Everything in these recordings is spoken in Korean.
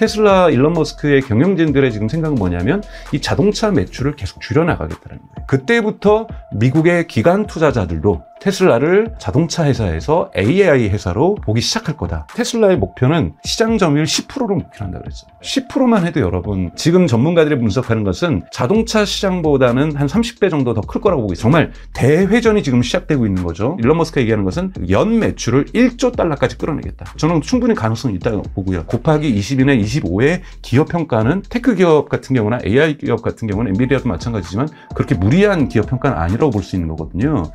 테슬라 일론 머스크의 경영진들의 지금 생각은 뭐냐면 이 자동차 매출을 계속 줄여나가겠다는 거예요. 그때부터 미국의 기관 투자자들도 테슬라를 자동차 회사에서 AI 회사로 보기 시작할 거다. 테슬라의 목표는 시장 점유율 10%로 목표로 한다 그랬어요. 10%만 해도 여러분 지금 전문가들이 분석하는 것은 자동차 시장보다는 한 30배 정도 더 클 거라고 보고 있어요. 정말 대회전이 지금 시작되고 있는 거죠. 일론 머스크가 얘기하는 것은 연 매출을 1조 달러까지 끌어내겠다. 저는 충분히 가능성이 있다고 보고요. 곱하기 20이나 25의 기업 평가는 테크 기업 같은 경우나 AI 기업 같은 경우는 엔비디아도 마찬가지지만 그렇게 무리한 기업 평가는 아니라고 볼 수 있는 거거든요.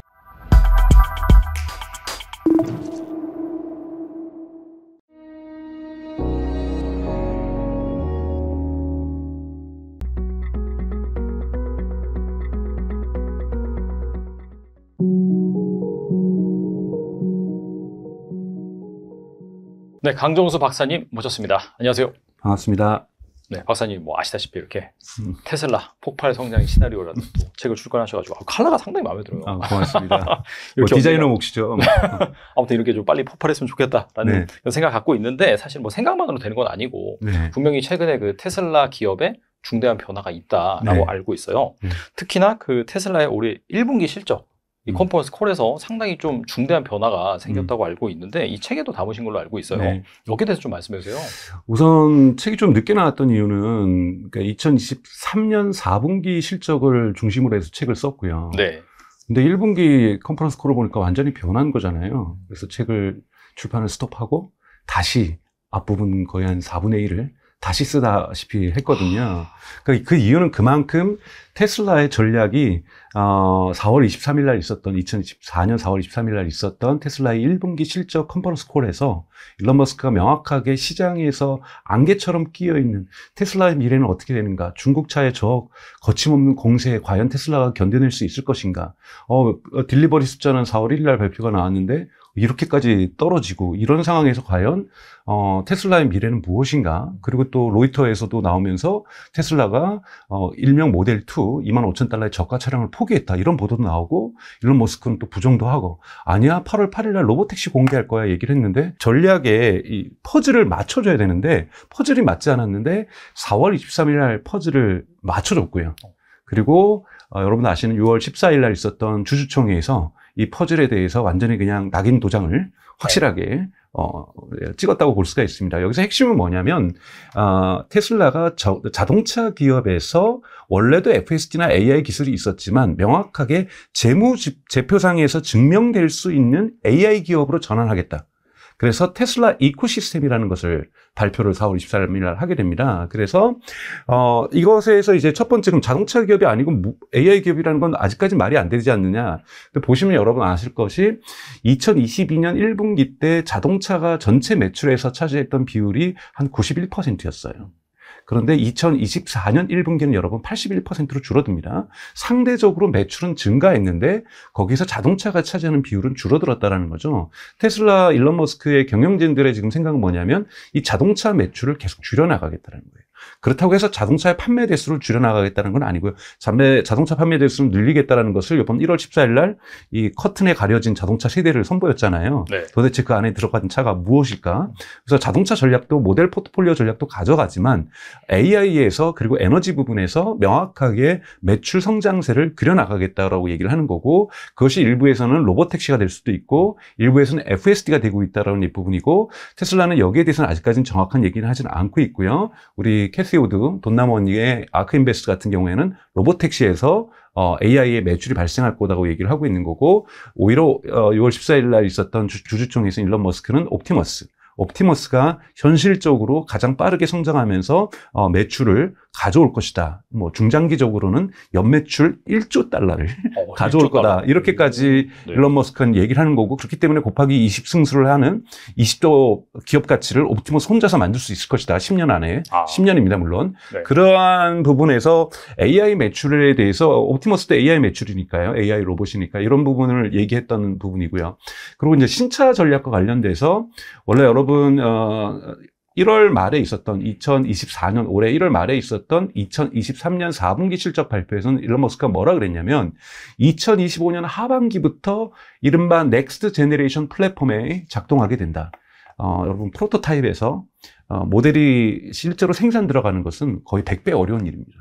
네, 강종수 박사님 모셨습니다. 안녕하세요. 반갑습니다. 네, 박사님 뭐 아시다시피 이렇게 음. 테슬라 폭발 성장 시나리오라는 뭐 책을 출간하셔가지고 아, 컬러가 상당히 마음에 들어요. 아, 고맙습니다. 뭐 디자이너 몫이죠. 네. 아무튼 이렇게 좀 빨리 폭발했으면 좋겠다라는 네. 생각 갖고 있는데 사실 뭐 생각만으로 되는 건 아니고 네. 분명히 최근에 그 테슬라 기업에 중대한 변화가 있다라고 네. 알고 있어요. 음. 특히나 그 테슬라의 올해 1분기 실적 이 컨퍼런스 음. 콜에서 상당히 좀 중대한 변화가 생겼다고 음. 알고 있는데 이 책에도 담으신 걸로 알고 있어요. 네. 여기에 대해서 좀 말씀해 주세요. 우선 책이 좀 늦게 나왔던 이유는 그러니까 2023년 4분기 실적을 중심으로 해서 책을 썼고요. 네. 근데 1분기 컨퍼런스 콜을 보니까 완전히 변한 거잖아요. 그래서 책을 출판을 스톱하고 다시 앞부분 거의 한 4분의 1을 다시 쓰다시피 했거든요. 아. 그, 그 이유는 그만큼 테슬라의 전략이 어, 4월 23일 날 있었던 2024년 4월 23일 날 있었던 테슬라의 1분기 실적 컨퍼런스 콜에서 일론 머스크가 명확하게 시장에서 안개처럼 끼어 있는 테슬라의 미래는 어떻게 되는가? 중국차의 저 거침없는 공세에 과연 테슬라가 견뎌낼 수 있을 것인가? 어, 어 딜리버리 숫자는 4월 1일 날 발표가 나왔는데 이렇게까지 떨어지고 이런 상황에서 과연 어, 테슬라의 미래는 무엇인가? 그리고 또 로이터에서도 나오면서 테슬라가 어, 일명 모델 2 2만 5천 달러의 저가 차량을 포기했다 이런 보도도 나오고 일론 머스크는 또 부정도 하고 아니야 8월 8일날 로보택시 공개할 거야 얘기를 했는데 전략에 이 퍼즐을 맞춰줘야 되는데 퍼즐이 맞지 않았는데 4월 23일날 퍼즐을 맞춰줬고요. 그리고 어, 여러분 아시는 6월 14일날 있었던 주주총회에서 이 퍼즐에 대해서 완전히 그냥 낙인 도장을 네. 확실하게 어, 찍었다고 볼 수가 있습니다. 여기서 핵심은 뭐냐면 어, 테슬라가 저, 자동차 기업에서 원래도 FSD나 AI 기술이 있었지만 명확하게 재무 지, 재표상에서 증명될 수 있는 AI 기업으로 전환하겠다. 그래서 테슬라 이코시스템이라는 것을 발표를 4월 23일 날 하게 됩니다. 그래서 어 이것에서 이제 첫 번째 그럼 자동차 기업이 아니고 AI 기업이라는 건 아직까지 말이 안 되지 않느냐. 근데 보시면 여러분 아실 것이 2022년 1분기 때 자동차가 전체 매출에서 차지했던 비율이 한 91%였어요. 그런데 2024년 1분기는 여러분 81%로 줄어듭니다. 상대적으로 매출은 증가했는데 거기서 자동차가 차지하는 비율은 줄어들었다라는 거죠. 테슬라 일론 머스크의 경영진들의 지금 생각은 뭐냐면 이 자동차 매출을 계속 줄여나가겠다는 거예요. 그렇다고 해서 자동차의 판매 대수를 줄여나가겠다는 건 아니고요. 자매, 자동차 판매 대수를 늘리겠다는 것을 이번 1월 14일 날 이 커튼에 가려진 자동차 세대를 선보였잖아요. 네. 도대체 그 안에 들어간 차가 무엇일까? 그래서 자동차 전략도 모델 포트폴리오 전략도 가져가지만 AI에서 그리고 에너지 부분에서 명확하게 매출 성장세를 그려나가겠다라고 얘기를 하는 거고 그것이 일부에서는 로봇 택시가 될 수도 있고 일부에서는 FSD가 되고 있다라는 이 부분이고 테슬라는 여기에 대해서는 아직까지는 정확한 얘기는 하지는 않고 있고요. 우리 캐시오드, 돈나머니의 아크인베스트 같은 경우에는 로봇택시에서 어, AI의 매출이 발생할 거라고 얘기를 하고 있는 거고 오히려 어, 6월 14일 날 있었던 주, 주총에서 회 일론 머스크는 옵티머스 옵티머스가 현실적으로 가장 빠르게 성장하면서 어, 매출을 가져올 것이다. 뭐 중장기적으로는 연매출 1조 달러를 어, 가져올 1조 거다. 달러. 이렇게까지 네. 일론 머스크는 얘기를 하는 거고 그렇기 때문에 곱하기 20 승수를 하는 20조 기업 가치를 옵티머스 혼자서 만들 수 있을 것이다. 10년 안에. 아. 10년입니다, 물론. 네. 그러한 부분에서 AI 매출에 대해서 옵티머스도 AI 매출이니까요. AI 로봇이니까 이런 부분을 얘기했던 부분이고요. 그리고 이제 신차 전략과 관련돼서 원래 여러분 어 1월 말에 있었던 2024년 올해 1월 말에 있었던 2023년 4분기 실적 발표에서는 일론 머스크가 뭐라 그랬냐면 2025년 하반기부터 이른바 넥스트 제네레이션 플랫폼에 작동하게 된다. 어, 여러분 프로토타입에서 어, 모델이 실제로 생산 들어가는 것은 거의 100배 어려운 일입니다.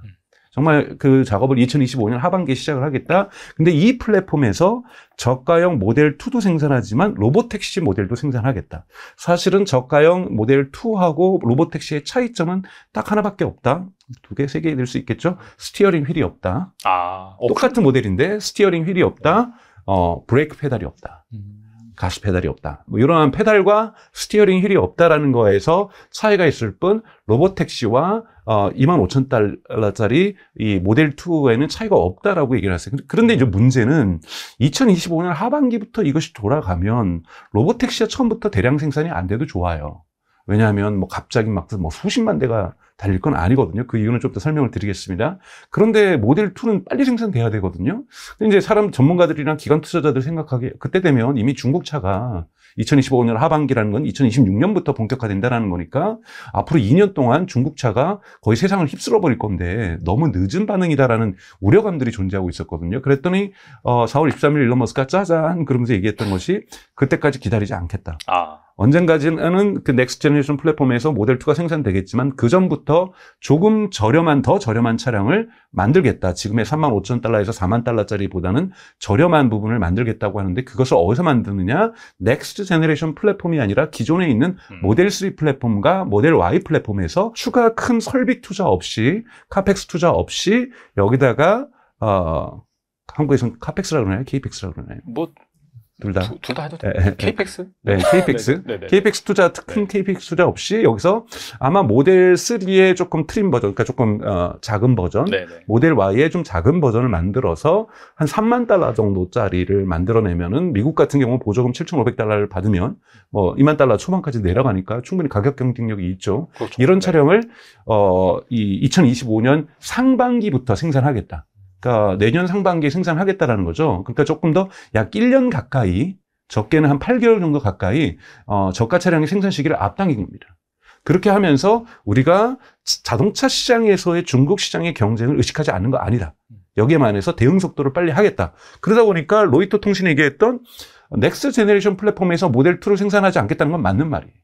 정말 그 작업을 2025년 하반기에 시작을 하겠다. 근데 이 플랫폼에서 저가형 모델 2도 생산하지만 로봇택시 모델도 생산하겠다. 사실은 저가형 모델 2하고 로봇택시의 차이점은 딱 하나밖에 없다. 두 개, 세 개 될 수 있겠죠. 스티어링 휠이 없다. 아, 어, 똑같은 모델인데 스티어링 휠이 없다. 어, 브레이크 페달이 없다. 음. 가스 페달이 없다. 뭐 이러한 페달과 스티어링 휠이 없다라는 거에서 차이가 있을 뿐 로봇택시와 어, 2만 5천 달러짜리 이 모델 2에는 차이가 없다라고 얘기를 하세요 그런데 이제 문제는 2025년 하반기부터 이것이 돌아가면 로봇 택시가 처음부터 대량 생산이 안 돼도 좋아요. 왜냐하면 뭐 갑자기 막 뭐 수십만 대가 달릴 건 아니거든요. 그 이유는 좀 더 설명을 드리겠습니다. 그런데 모델 2는 빨리 생산돼야 되거든요. 근데 이제 사람 전문가들이랑 기관 투자자들 생각하기에 그때 되면 이미 중국차가 2025년 하반기라는 건 2026년부터 본격화된다는 거니까 앞으로 2년 동안 중국차가 거의 세상을 휩쓸어 버릴 건데 너무 늦은 반응이다라는 우려감들이 존재하고 있었거든요. 그랬더니 어 4월 23일 일론 머스크가 짜잔 그러면서 얘기했던 것이 그때까지 기다리지 않겠다. 아. 언젠가지는 그 넥스트 제너레이션 플랫폼에서 모델 2가 생산되겠지만 그 전부터 조금 저렴한 더 저렴한 차량을 만들겠다. 지금의 3만 5천 달러에서 4만 달러짜리보다는 저렴한 부분을 만들겠다고 하는데 그것을 어디서 만드느냐? 넥스트 넥스트 제너레이션 플랫폼이 아니라 기존에 있는 음. 모델 3 플랫폼과 모델 Y 플랫폼에서 추가 큰 설비 투자 없이 카펙스 투자 없이 여기다가 어 한국에서는 카펙스라 그러나요? 케이펙스라 그러나요? 뭐둘 다. 둘 다 해도 돼. 네, KPX? 네, KPX. 네, 아, 네, 네, 네, 네. KPX 투자, 큰 KPX 투자 없이 여기서 아마 모델 3의 조금 트림 버전, 그러니까 조금 어, 작은 버전, 모델 Y의 좀 작은 버전을 만들어서 한 3만 달러 정도짜리를 만들어내면은 미국 같은 경우 보조금 7,500달러를 받으면 뭐 2만 달러 초반까지 내려가니까 충분히 가격 경쟁력이 있죠. 그렇죠. 이런 차량을 어, 이 2025년 상반기부터 생산하겠다. 그러니까 내년 상반기에 생산하겠다라는 거죠. 그러니까 조금 더 약 1년 가까이 적게는 한 8개월 정도 가까이 어, 저가 차량의 생산 시기를 앞당긴 겁니다. 그렇게 하면서 우리가 자동차 시장에서의 중국 시장의 경쟁을 의식하지 않는 거 아니다. 여기에 만해서 대응 속도를 빨리 하겠다. 그러다 보니까 로이터 통신이 얘기했던 넥스트 제네레이션 플랫폼에서 모델 2를 생산하지 않겠다는 건 맞는 말이에요.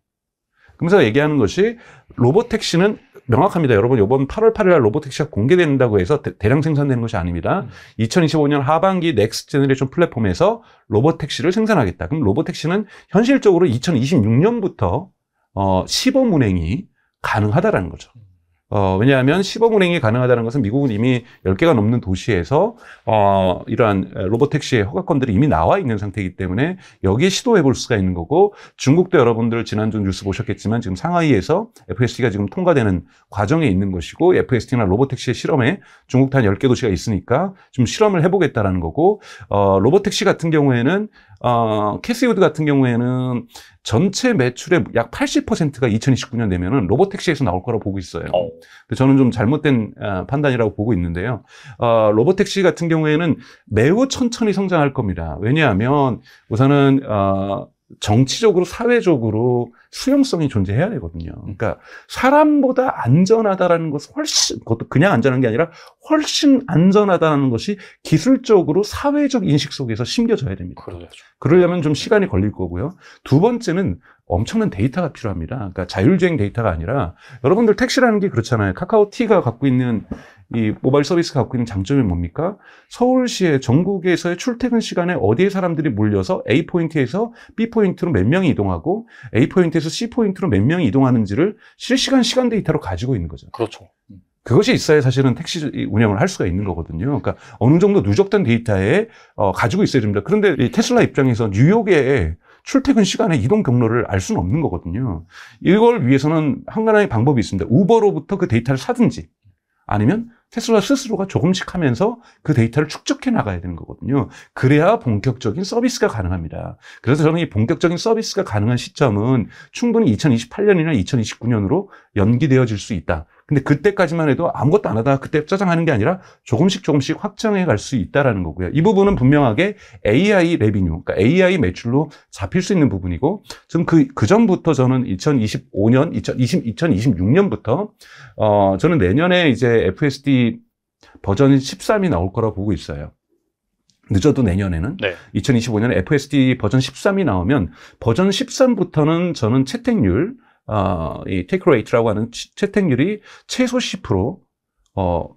그러면서 얘기하는 것이 로봇 택시는 명확합니다. 여러분, 이번 8월 8일 날 로보택시가 공개된다고 해서 대, 량 생산되는 것이 아닙니다. 음. 2025년 하반기 넥스트 제너레이션 플랫폼에서 로보택시를 생산하겠다. 그럼 로보택시는 현실적으로 2026년부터 어, 시범 운행이 가능하다라는 거죠. 어, 왜냐하면 시범 운행이 가능하다는 것은 미국은 이미 10개가 넘는 도시에서 어, 이러한 로봇 택시의 허가권들이 이미 나와 있는 상태이기 때문에 여기에 시도해 볼 수가 있는 거고 중국도 여러분들 지난주 뉴스 보셨겠지만 지금 상하이에서 FST가 지금 통과되는 과정에 있는 것이고 FST나 로봇 택시의 실험에 중국도 한 10개 도시가 있으니까 좀 실험을 해보겠다라는 거고 어, 로봇 택시 같은 경우에는 어, 캐시우드 같은 경우에는 전체 매출의 약 80%가 2029년 되면은 로보택시에서 나올 거라고 보고 있어요. 어. 저는 좀 잘못된 어, 판단이라고 보고 있는데요. 어, 로보택시 같은 경우에는 매우 천천히 성장할 겁니다. 왜냐하면 우선은 어, 정치적으로 사회적으로 수용성이 존재해야 되거든요. 그러니까 사람보다 안전하다라는 것은 훨씬 그것도 그냥 안전한 게 아니라 훨씬 안전하다는 것이 기술적으로 사회적 인식 속에서 심겨져야 됩니다. 그렇죠. 그러려면 좀 시간이 걸릴 거고요. 두 번째는 엄청난 데이터가 필요합니다. 그러니까 자율주행 데이터가 아니라 여러분들 택시라는 게 그렇잖아요. 카카오티가 갖고 있는 이 모바일 서비스 갖고 있는 장점이 뭡니까? 서울시의 전국에서의 출퇴근 시간에 어디에 사람들이 몰려서 A 포인트에서 B 포인트로 몇 명이 이동하고 A 포인트에서 C 포인트로 몇 명이 이동하는지를 실시간 시간 데이터로 가지고 있는 거죠. 그렇죠. 그것이 있어야 사실은 택시 운영을 할 수가 있는 거거든요. 그러니까 어느 정도 누적된 데이터에 어, 가지고 있어야 됩니다. 그런데 이 테슬라 입장에서 뉴욕에 출퇴근 시간에 이동 경로를 알 수는 없는 거거든요. 이걸 위해서는 한 가지 방법이 있습니다. 우버로부터 그 데이터를 사든지 아니면 테슬라 스스로가 조금씩 하면서 그 데이터를 축적해 나가야 되는 거거든요. 그래야 본격적인 서비스가 가능합니다. 그래서 저는 이 본격적인 서비스가 가능한 시점은 충분히 2028년이나 2029년으로 연기되어질 수 있다. 근데 그때까지만 해도 아무것도 안 하다가 그때 짜장 하는 게 아니라 조금씩 조금씩 확장해 갈 수 있다라는 거고요. 이 부분은 분명하게 AI 레비뉴, 그러니까 AI 매출로 잡힐 수 있는 부분이고 지금 그, 그 전부터 저는 2025년, 2020, 2026년부터 어, 저는 내년에 이제 FSD 버전 13이 나올 거라 고 보고 있어요. 늦어도 내년에는 네. 2025년 FSD 버전 13이 나오면 버전 13부터는 저는 채택률 어, 이 테이크레이트라고 하는 채택률이 최소 10%, 어,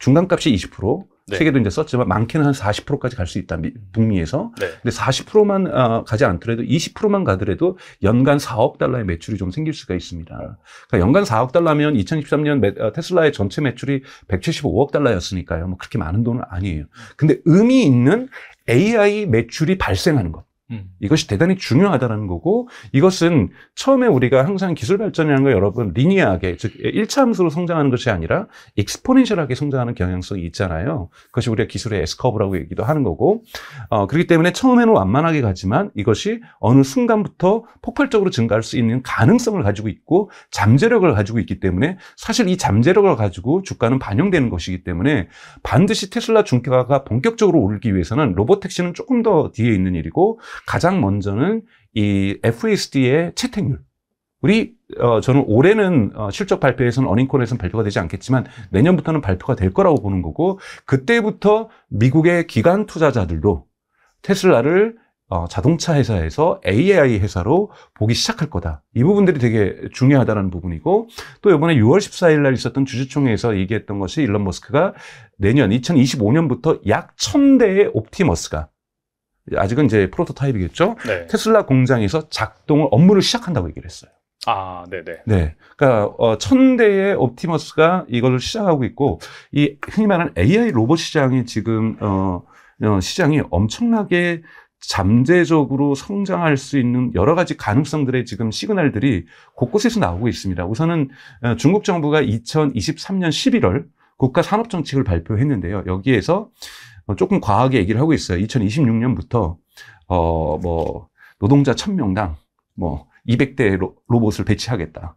중간값이 20%, 네. 세계도 이제 썼지만 많게는 한 40%까지 갈 수 있다 미, 음. 북미에서. 네. 근데 40%만 어, 가지 않더라도 20%만 가더라도 연간 4억 달러의 매출이 좀 생길 수가 있습니다. 그러니까 연간 4억 달러면 2013년 매, 어, 테슬라의 전체 매출이 175억 달러였으니까요. 뭐 그렇게 많은 돈은 아니에요. 근데 의미 있는 AI 매출이 발생하는 것. 음. 이것이 대단히 중요하다는 거고 이것은 처음에 우리가 항상 기술 발전이라는 걸 여러분 리니아하게 즉 1차 함수로 성장하는 것이 아니라 익스포넨셜하게 성장하는 경향성이 있잖아요. 그것이 우리가 기술의 에스커브라고 얘기도 하는 거고 어, 그렇기 때문에 처음에는 완만하게 가지만 이것이 어느 순간부터 폭발적으로 증가할 수 있는 가능성을 가지고 있고 잠재력을 가지고 있기 때문에 사실 이 잠재력을 가지고 주가는 반영되는 것이기 때문에 반드시 테슬라 중가가 본격적으로 오르기 위해서는 로봇택시는 조금 더 뒤에 있는 일이고 가장 먼저는 이 FSD의 채택률. 우리 어, 저는 올해는 어, 실적 발표에서는 어닝콜에서는 발표가 되지 않겠지만 내년부터는 발표가 될 거라고 보는 거고 그때부터 미국의 기관 투자자들도 테슬라를 어, 자동차 회사에서 AI 회사로 보기 시작할 거다. 이 부분들이 되게 중요하다는 부분이고 또 이번에 6월 14일 날 있었던 주주총회에서 얘기했던 것이 일론 머스크가 내년 2025년부터 약 1000대의 옵티머스가 아직은 이제 프로토타입이겠죠. 네. 테슬라 공장에서 작동을 업무를 시작한다고 얘기를 했어요. 아, 네네. 네. 네. 그러니까 어, 천 대의 옵티머스가 이걸 시작하고 있고 이 흔히 말하는 AI 로봇 시장이 지금 어, 어 시장이 엄청나게 잠재적으로 성장할 수 있는 여러 가지 가능성들의 지금 시그널들이 곳곳에서 나오고 있습니다. 우선은 어, 중국 정부가 2023년 11월 국가 산업 정책을 발표했는데요. 여기에서 어, 조금 과하게 얘기를 하고 있어요. 2026년부터 어 뭐 노동자 1 0 0 0명당뭐 200대 로봇을 배치하겠다.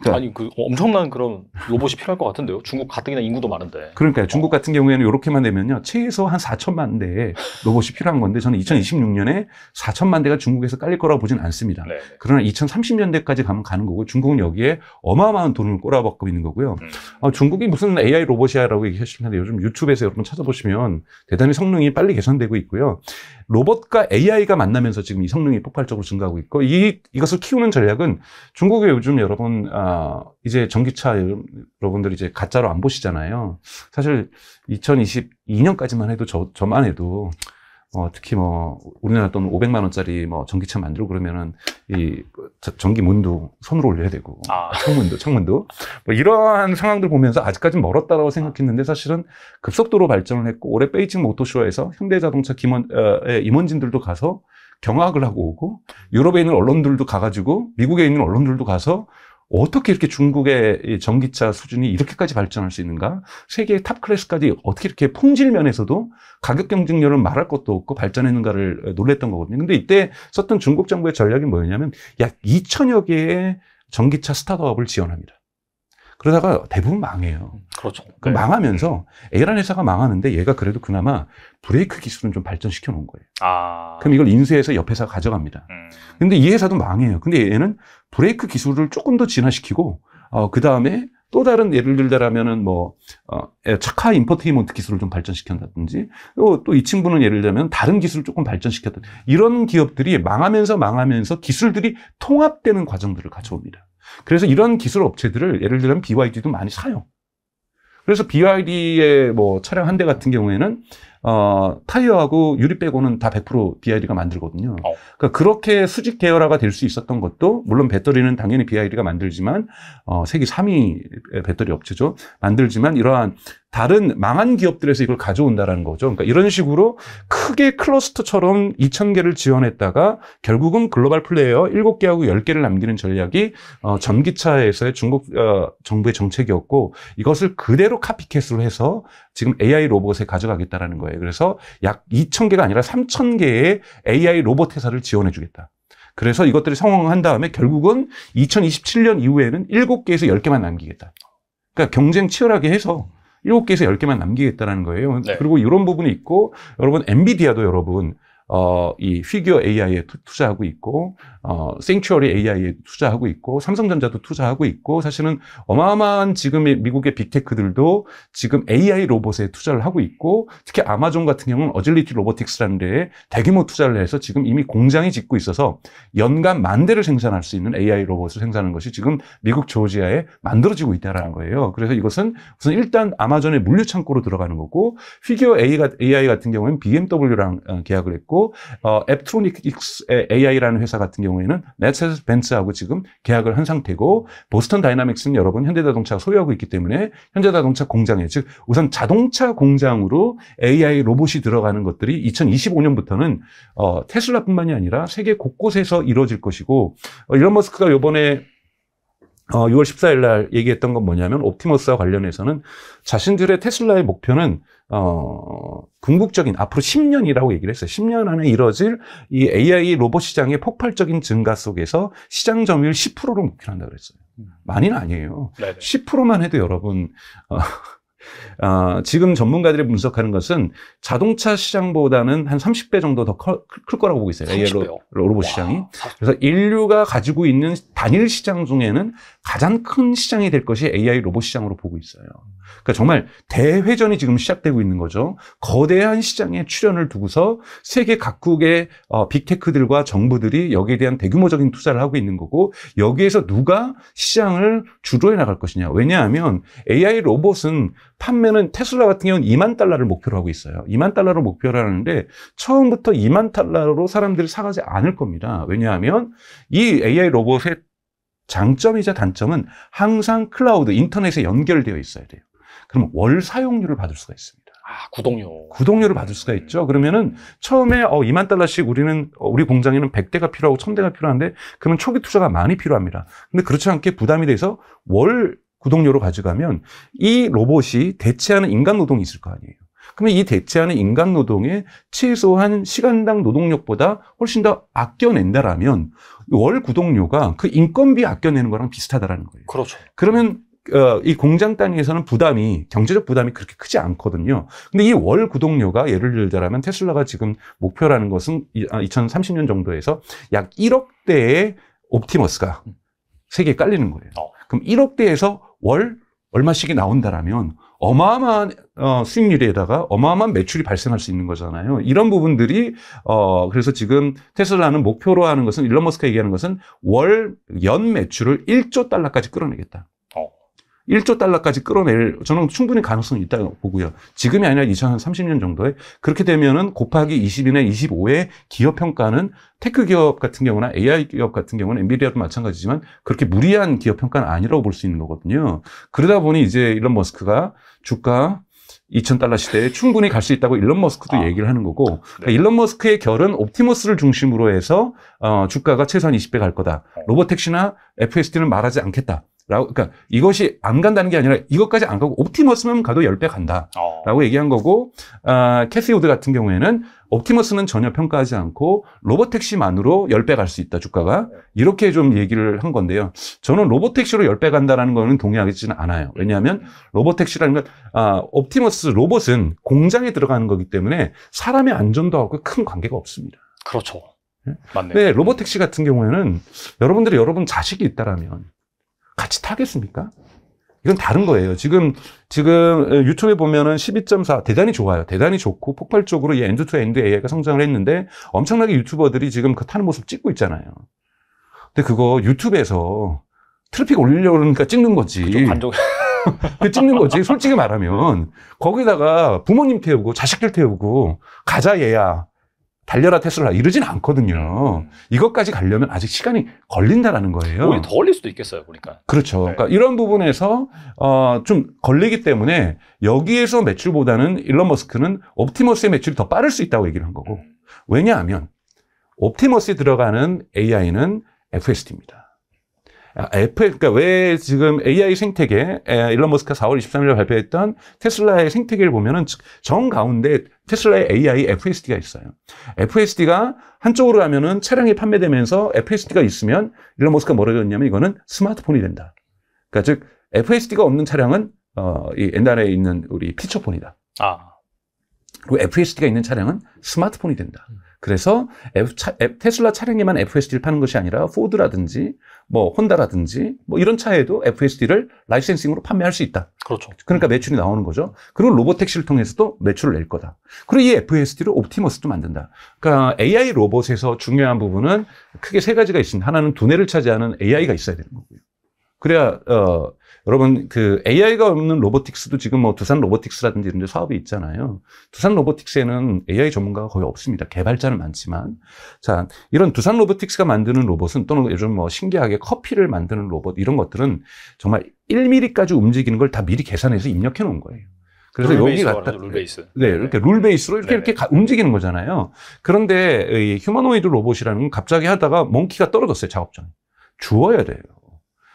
그러니까 아니 그 엄청난 그런 로봇이 필요할 것 같은데요. 중국 가뜩이나 인구도 많은데. 그러니까 중국 어. 같은 경우에는 이렇게만 되면요 최소 한 4천만 대 로봇이 필요한 건데 저는 2026년에 4천만 대가 중국에서 깔릴 거라고 보진 않습니다. 네, 네. 그러나 2030년대까지 가면 가는 거고 중국은 여기에 어마어마한 돈을 꼬라박고 있는 거고요. 음. 아, 중국이 무슨 AI 로봇이야라고 얘기하실 텐데 요즘 유튜브에서 여러분 찾아보시면 대단히 성능이 빨리 개선되고 있고요. 로봇과 AI가 만나면서 지금 이 성능이 폭발적으로 증가하고 있고 이 이것을 키우는 전략은 중국의 요즘 여러분 아, 아, 이제 전기차 여러분들 이제 가짜로 안 보시잖아요. 사실 2022년까지만 해도 저, 저만 해도 어, 특히 뭐 우리나라 돈 500만 원짜리 뭐 전기차 만들고 그러면은 이 전기 문도 손으로 올려야 되고 아. 창문도 창문도 뭐 이러한 상황들 보면서 아직까지 멀었다라고 생각했는데 사실은 급속도로 발전을 했고 올해 베이징 모터쇼에서 현대자동차 김원, 어, 임원진들도 가서 경악을 하고 오고 유럽에 있는 언론들도 가가지고 미국에 있는 언론들도 가서 어떻게 이렇게 중국의 전기차 수준이 이렇게까지 발전할 수 있는가? 세계의 탑 클래스까지 어떻게 이렇게 품질 면에서도 가격 경쟁률을 말할 것도 없고 발전했는가를 놀랬던 거거든요. 근데 이때 썼던 중국 정부의 전략이 뭐였냐면 약 2천여 개의 전기차 스타트업을 지원합니다. 그러다가 대부분 망해요. 그렇죠. 그러니까 네. 망하면서 음. A라는 회사가 망하는데 얘가 그래도 그나마 브레이크 기술은 좀 발전시켜 놓은 거예요. 아. 그럼 이걸 인수해서 옆 회사가 가져갑니다. 음. 근데 이 회사도 망해요. 근데 얘는 브레이크 기술을 조금 더 진화시키고 어, 그 다음에 또 다른 예를 들자라면은 뭐, 어, 차카 인포테인먼트 기술을 좀 발전시켰다든지, 또 이 친구는 예를 들면 다른 기술을 조금 발전시켰다. 이런 기업들이 망하면서 망하면서 기술들이 통합되는 과정들을 가져옵니다. 그래서 이런 기술 업체들을 예를 들면 BYD도 많이 사요. 그래서 BYD의 뭐 차량 한 대 같은 경우에는 어, 타이어하고 유리 빼고는 다 100% BID가 만들거든요. 어. 그러니까 그렇게 수직 계열화가 될 수 있었던 것도 물론 배터리는 당연히 BID가 만들지만 어, 세계 3위 배터리 업체죠. 만들지만 이러한 다른 망한 기업들에서 이걸 가져온다라는 거죠. 그러니까 이런 식으로 크게 클러스터처럼 2,000개를 지원했다가 결국은 글로벌 플레이어 7개하고 10개를 남기는 전략이 어, 전기차에서의 중국 어, 정부의 정책이었고 이것을 그대로 카피캣으로 해서 지금 AI 로봇에 가져가겠다라는 거예요. 거예요. 그래서 약2 0 0 0 개가 아니라 3 0 0 0 개의 AI 로봇 회사를 지원해 주겠다. 그래서 이것들이 성공한 다음에 결국은 2027년 이후에는 7개에서 10개만 남기겠다. 그러니까 경쟁 치열하게 해서 7개에서 10개만 남기겠다라는 거예요. 네. 그리고 이런 부분이 있고 여러분 엔비디아도 여러분 어, 이 피규어 AI에 투자하고 있고, 어, 생츄어리 AI에 투자하고 있고, 삼성전자도 투자하고 있고, 사실은 어마어마한 지금의 미국의 빅테크들도 지금 AI 로봇에 투자를 하고 있고, 특히 아마존 같은 경우는 어질리티 로보틱스라는 데에 대규모 투자를 해서 지금 이미 공장이 짓고 있어서 연간 만 대를 생산할 수 있는 AI 로봇을 생산하는 것이 지금 미국 조지아에 만들어지고 있다라는 거예요. 그래서 이것은 우선 일단 아마존의 물류 창고로 들어가는 거고, 피규어 AI 같은 경우는 BMW랑 어, 계약을 했고, 그리고 어, 앱트로닉스 AI라는 회사 같은 경우에는 메르세스 벤츠하고 지금 계약을 한 상태고 보스턴 다이나믹스는 여러분 현대자동차 소유하고 있기 때문에 현대자동차 공장에 즉 우선 자동차 공장으로 AI 로봇이 들어가는 것들이 2025년부터는 어, 테슬라뿐만이 아니라 세계 곳곳에서 이루어질 것이고 어, 일론 머스크가 요번에 어, 6월 14일 날 얘기했던 건 뭐냐면 옵티머스와 관련해서는 자신들의 테슬라의 목표는 어, 궁극적인 앞으로 10년이라고 얘기를 했어요. 10년 안에 이뤄질 이 AI 로봇 시장의 폭발적인 증가 속에서 시장 점유율 1 0로 목표로 한다 그랬어요. 음. 많이는 아니에요. 네네. 10%만 해도 여러분 어, 아, 지금 전문가들이 분석하는 것은 자동차 시장보다는 한 30배 정도 더 클 거라고 보고 있어요. AR 로, 로봇 시장이. 그래서 인류가 가지고 있는 단일 시장 중에는 가장 큰 시장이 될 것이 AI 로봇 시장으로 보고 있어요. 그러니까 정말 대회전이 지금 시작되고 있는 거죠. 거대한 시장에 출연을 두고서 세계 각국의 어, 빅테크들과 정부들이 여기에 대한 대규모적인 투자를 하고 있는 거고 여기에서 누가 시장을 주도해 나갈 것이냐. 왜냐하면 AI 로봇은 판매는 테슬라 같은 경우는 2만 달러를 목표로 하고 있어요. 2만 달러로 목표를 하는데 처음부터 2만 달러로 사람들이 사가지 않을 겁니다. 왜냐하면 이 AI 로봇의 장점이자 단점은 항상 클라우드, 인터넷에 연결되어 있어야 돼요. 그럼 월 사용료를 받을 수가 있습니다. 아, 구독료. 구독료를 받을 수가 네. 있죠. 그러면은 처음에 어 2만 달러씩 우리는 어, 우리 공장에는 100대가 필요하고 1000대가 필요한데 그러면 초기 투자가 많이 필요합니다. 근데 그렇지 않게 부담이 돼서 월 구독료로 가져가면 이 로봇이 대체하는 인간 노동이 있을 거 아니에요. 그러면 이 대체하는 인간 노동의 최소한 시간당 노동력보다 훨씬 더 아껴낸다라면 월 구독료가 그 인건비 아껴내는 거랑 비슷하다라는 거예요. 그렇죠. 그러면 어, 이 공장 단위에서는 부담이 경제적 부담이 그렇게 크지 않거든요. 근데 이 월 구독료가 예를 들자면 테슬라가 지금 목표라는 것은 2030년 아, 정도에서 약 1억 대의 옵티머스가 세계에 깔리는 거예요. 어. 그럼 1억 대에서 월 얼마씩이 나온다라면 어마어마한 어, 수익률에다가 어마어마한 매출이 발생할 수 있는 거잖아요. 이런 부분들이 어 그래서 지금 테슬라는 목표로 하는 것은 일론 머스크 얘기하는 것은 월 연 매출을 1조 달러까지 끌어내겠다. 1조 달러까지 끌어낼 저는 충분히 가능성이 있다고 보고요. 지금이 아니라 2030년 정도에 그렇게 되면은 곱하기 20이나 25의 기업 평가는 테크 기업 같은 경우나 AI 기업 같은 경우는 엔비디아도 마찬가지지만 그렇게 무리한 기업 평가는 아니라고 볼 수 있는 거거든요. 그러다 보니 이제 일론 머스크가 주가 2000달러 시대에 충분히 갈 수 있다고 일론 머스크도 아. 얘기를 하는 거고 네. 그러니까 일론 머스크의 결은 옵티머스를 중심으로 해서 어, 주가가 최소한 20배 갈 거다. 어. 로보택시나 FSD는 말하지 않겠다. 라고, 그러니까 이것이 안 간다는 게 아니라 이것까지 안 가고 옵티머스만 가도 10배 간다. 어. 라고 얘기한 거고, 아, 캐시 우드 같은 경우에는 옵티머스는 전혀 평가하지 않고 로봇택시만으로 10배 갈 수 있다, 주가가. 이렇게 좀 얘기를 한 건데요. 저는 로봇택시로 10배 간다라는 거는 동의하지는 않아요. 왜냐하면 로봇택시라는 건, 아, 옵티머스 로봇은 공장에 들어가는 거기 때문에 사람의 안전도하고 큰 관계가 없습니다. 그렇죠. 예? 맞네요. 네, 로봇택시 같은 경우에는 여러분들이 여러분 자식이 있다라면 같이 타겠습니까? 이건 다른 거예요. 지금 지금 유튜브에 보면은 12.4 대단히 좋아요. 대단히 좋고 폭발적으로 이 엔드 투 엔드 AI가 성장을 했는데 엄청나게 유튜버들이 지금 그 타는 모습 찍고 있잖아요. 근데 그거 유튜브에서 트래픽 올리려고 그러니까 찍는 거지. 관종... 그 찍는 거지. 솔직히 말하면 거기다가 부모님 태우고 자식들 태우고 가자 얘야. 달려라 테슬라 이러진 않거든요. 음. 이것까지 가려면 아직 시간이 걸린다라는 거예요. 오히려 더 걸릴 수도 있겠어요, 보니까. 그렇죠. 네. 그러니까 이런 부분에서 어, 좀 걸리기 때문에 여기에서 매출보다는 일론 머스크는 옵티머스의 매출이 더 빠를 수 있다고 얘기를 한 거고. 음. 왜냐하면 옵티머스에 들어가는 AI는 FST입니다. 아, 애플, 그러니까 왜 지금 AI 생태계, 일론 머스크가 4월 23일 발표했던 테슬라의 생태계를 보면은 정 가운데 테슬라의 AI FSD가 있어요. FSD가 한쪽으로 가면은 차량이 판매되면서 FSD가 있으면 일론 머스크가 뭐라고 했냐면 이거는 스마트폰이 된다. 그러니까 즉 FSD가 없는 차량은 어, 이 옛날에 있는 우리 피처폰이다. 아. 그리고 FSD가 있는 차량은 스마트폰이 된다. 음. 그래서 F, 차, F, 테슬라 차량에만 FSD를 파는 것이 아니라 포드라든지 뭐 혼다라든지 뭐 이런 차에도 FSD를 라이센싱으로 판매할 수 있다. 그렇죠. 그러니까 매출이 나오는 거죠. 그리고 로보택시를 통해서도 매출을 낼 거다. 그리고 이 FSD로 옵티머스도 만든다. 그러니까 AI 로봇에서 중요한 부분은 크게 세 가지가 있습니다. 하나는 두뇌를 차지하는 AI가 있어야 되는 거고요. 그래야 어 여러분 그 AI가 없는 로보틱스도 지금 뭐 두산 로보틱스라든지 이런 데 사업이 있잖아요. 두산 로보틱스에는 AI 전문가가 거의 없습니다. 개발자는 많지만 자 이런 두산 로보틱스가 만드는 로봇은 또는 요즘 뭐 신기하게 커피를 만드는 로봇 이런 것들은 정말 1mm까지 움직이는 걸 다 미리 계산해서 입력해 놓은 거예요. 그래서 여기 갖다 룰베이스. 네, 이렇게 룰베이스로 이렇게 네네. 이렇게 네. 가, 움직이는 거잖아요. 그런데 이 휴머노이드 로봇이라는 건 갑자기 하다가 몽키가 떨어졌어요, 작업장에. 주워야 돼요.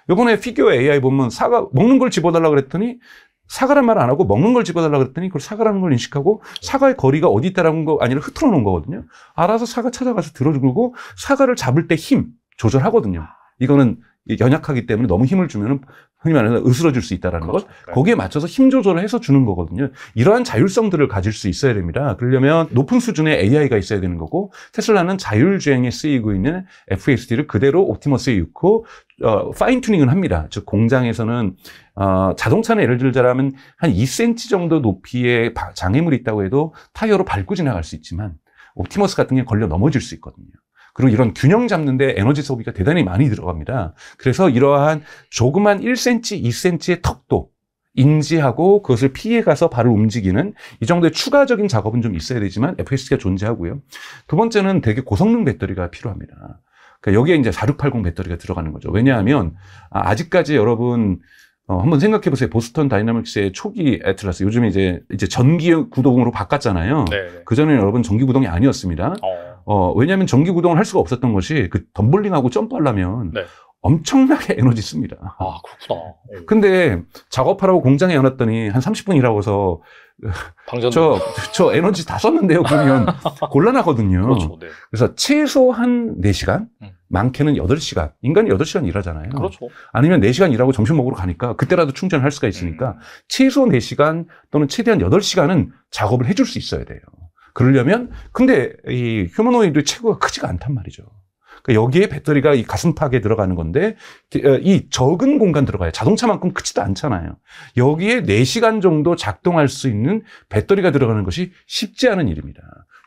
요번에 피규어 AI 보면 사과, 먹는 걸 집어달라 그랬더니 사과란 말 안 하고 먹는 걸 집어달라 그랬더니 그걸 사과라는 걸 인식하고 사과의 거리가 어디 있다라는 거 아니라 흐트러 놓은 거거든요. 알아서 사과 찾아가서 들어주고 사과를 잡을 때 힘 조절하거든요. 이거는 연약하기 때문에 너무 힘을 주면 흔히 말해서 으스러질 수 있다라는 거죠 그렇죠. 네. 그러니까. 거기에 맞춰서 힘 조절을 해서 주는 거거든요. 이러한 자율성들을 가질 수 있어야 됩니다. 그러려면 높은 수준의 AI가 있어야 되는 거고 테슬라는 자율주행에 쓰이고 있는 FSD를 그대로 옵티머스에 넣고 어, 파인 튜닝을 합니다. 즉 공장에서는 어, 자동차는 예를 들자면 한 2cm 정도 높이의 장애물이 있다고 해도 타이어로 밟고 지나갈 수 있지만 옵티머스 같은 게 걸려 넘어질 수 있거든요. 그리고 이런 균형 잡는데 에너지 소비가 대단히 많이 들어갑니다. 그래서 이러한 조그만 1cm, 2cm의 턱도 인지하고 그것을 피해가서 발을 움직이는 이 정도의 추가적인 작업은 좀 있어야 되지만 FSD가 존재하고요. 두 번째는 되게 고성능 배터리가 필요합니다. 그러니까 여기에 이제 4680 배터리가 들어가는 거죠. 왜냐하면 아, 아직까지 여러분 어, 한번 생각해 보세요. 보스턴 다이나믹스의 초기 애틀라스. 요즘에 이제, 이제 전기 구동으로 바꿨잖아요. 네, 네. 그 전에는 여러분 전기 구동이 아니었습니다. 어. 어, 왜냐하면 전기 구동을 할 수가 없었던 것이 그 덤블링하고 점프하려면 네. 엄청나게 에너지 씁니다. 아, 그렇구나. 예. 근데 작업하라고 공장에 열었더니 한 30분 일하고서 방 저, 저 에너지 다 썼는데요. 그러면 곤란하거든요. 그렇죠. 네. 그래서 최소한 4시간, 음. 많게는 8시간. 인간이 8시간 일하잖아요. 그렇죠. 아니면 4시간 일하고 점심 먹으러 가니까 그때라도 충전할 수가 있으니까 음. 최소 4시간 또는 최대한 8시간은 작업을 해줄 수 있어야 돼요. 그러려면 근데 이 휴머노이드 체구가 크지가 않단 말이죠. 그러니까 여기에 배터리가 이 가슴팍에 들어가는 건데 어, 이 적은 공간 들어가요. 자동차만큼 크지도 않잖아요. 여기에 4시간 정도 작동할 수 있는 배터리가 들어가는 것이 쉽지 않은 일입니다.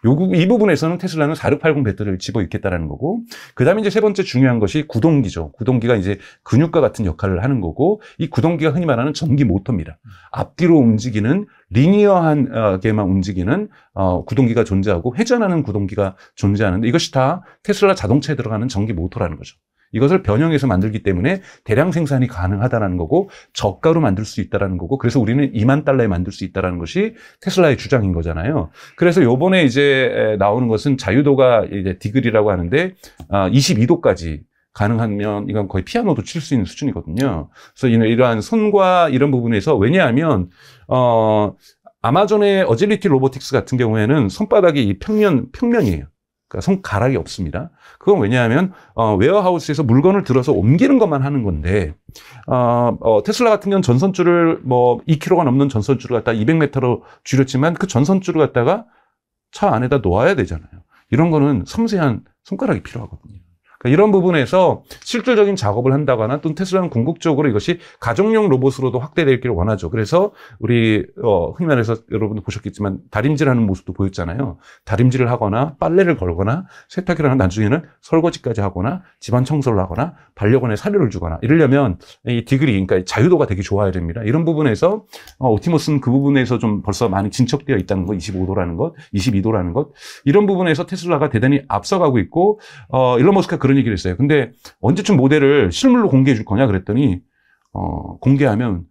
요이 부분에서는 테슬라는 4680 배터리를 집어 있겠다라는 거고 그다음에 이제 세 번째 중요한 것이 구동기죠. 구동기가 이제 근육과 같은 역할을 하는 거고 이 구동기가 흔히 말하는 전기 모터입니다. 앞뒤로 움직이는 리니어한게만 어, 움직이는 어, 구동기가 존재하고 회전하는 구동기가 존재하는데 이것이 다 테슬라 자동차에 들어가는 전기 모터라는 거죠. 이것을 변형해서 만들기 때문에 대량 생산이 가능하다는 거고 저가로 만들 수 있다는 거고 그래서 우리는 2만 달러에 만들 수 있다는 것이 테슬라의 주장인 거잖아요. 그래서 요번에 이제 나오는 것은 자유도가 이제 디그리라고 하는데 22도까지 아, 가능하면 이건 거의 피아노도 칠 수 있는 수준이거든요. 그래서 이러한 손과 이런 부분에서 왜냐하면 어 아마존의 어질리티 로보틱스 같은 경우에는 손바닥이 이 평면 평면이에요. 그러니까 손가락이 없습니다. 그건 왜냐하면 어, 웨어하우스에서 물건을 들어서 옮기는 것만 하는 건데 어, 어, 테슬라 같은 경우는 전선줄을 뭐 2km가 넘는 전선줄을 갖다 200m로 줄였지만 그 전선줄을 갖다가 차 안에다 놓아야 되잖아요. 이런 거는 섬세한 손가락이 필요하거든요. 그러니까 이런 부분에서 실질적인 작업을 한다거나 또는 테슬라는 궁극적으로 이것이 가정용 로봇으로도 확대되기를 원하죠. 그래서 우리 어, 흔히 말해서 여러분도 보셨겠지만 다림질하는 모습도 보였잖아요. 다림질을 하거나 빨래를 걸거나 세탁기를 하는 나중에는 설거지까지 하거나 집안 청소를 하거나 반려견에 사료를 주거나 이러려면 이 디그리 그러니까 자유도가 되게 좋아야 됩니다. 이런 부분에서 어, 오티머스는 그 부분에서 좀 벌써 많이 진척되어 있다는 것, 25도라는 것, 22도라는 것 이런 부분에서 테슬라가 대단히 앞서가고 있고 어, 일론 머스크가 그런 이런 얘기를 했어요. 근데 언제쯤 모델을 실물로 공개해 줄 거냐 그랬더니 어, 공개하면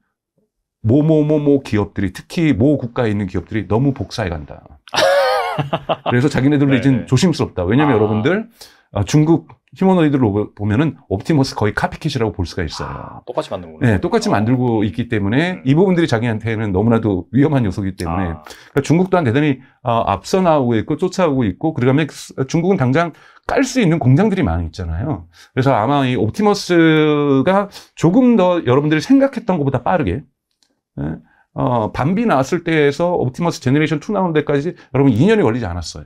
모모모모 뭐, 뭐, 뭐, 기업들이 특히 모 국가에 있는 기업들이 너무 복사해 간다. 그래서 자기네들로 네. 이젠 조심스럽다. 왜냐면 아. 여러분들 아, 중국 휴머노이드로 보면은 옵티머스 거의 카피캣이라고 볼 수가 있어요. 아, 똑같이 만들고. 네, 똑같이 아. 만들고 있기 때문에 음. 이 부분들이 자기한테는 너무나도 위험한 요소이기 때문에 아. 그러니까 중국 또한 대단히 아, 앞서 나오고 있고 쫓아오고 있고 그러면 중국은 당장 깔수 있는 공장들이 많이 있잖아요. 그래서 아마 이 옵티머스가 조금 더 여러분들이 생각했던 것보다 빠르게 예, 어, 반비 나왔을 때에서 옵티머스 제너레이션 2 나오는 데까지 여러분 2년이 걸리지 않았어요.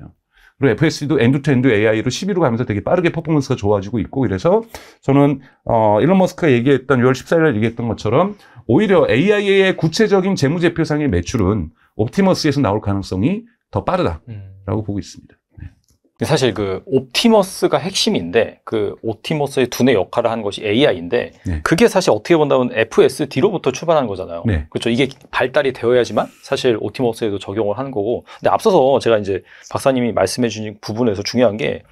그리고 FSD도 엔드투엔드 AI로 11로 가면서 되게 빠르게 퍼포먼스가 좋아지고 있고 그래서 저는 어, 일론 머스크가 얘기했던 6월 14일에 얘기했던 것처럼 오히려 AI의 구체적인 재무제표상의 매출은 옵티머스에서 나올 가능성이 더 빠르다라고 음. 보고 있습니다. 사실 그 옵티머스가 핵심인데 그 옵티머스의 두뇌 역할을 한 것이 AI인데 네. 그게 사실 어떻게 본다면 FSD로부터 출발한 거잖아요. 네. 그렇죠. 이게 발달이 되어야지만 사실 옵티머스에도 적용을 하는 거고. 근데 앞서서 제가 이제 박사님이 말씀해 주신 부분에서 중요한 게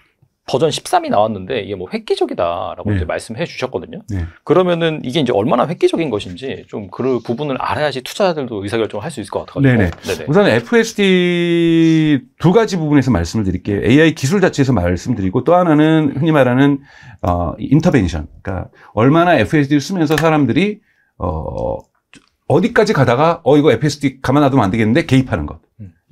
버전 13이 나왔는데 이게 뭐 획기적이다라고 네. 이제 말씀해 주셨거든요. 네. 그러면은 이게 이제 얼마나 획기적인 것인지 좀 그 부분을 알아야지 투자자들도 의사결정을 할 수 있을 것 같아요. 네네. 네네. 우선 FSD 두 가지 부분에서 말씀을 드릴게요. AI 기술 자체에서 말씀드리고 또 하나는 흔히 말하는 어, 인터벤션. 그러니까 얼마나 FSD를 쓰면서 사람들이 어, 어디까지 가다가 어 이거 FSD 가만 놔두면 안 되겠는데 개입하는 것.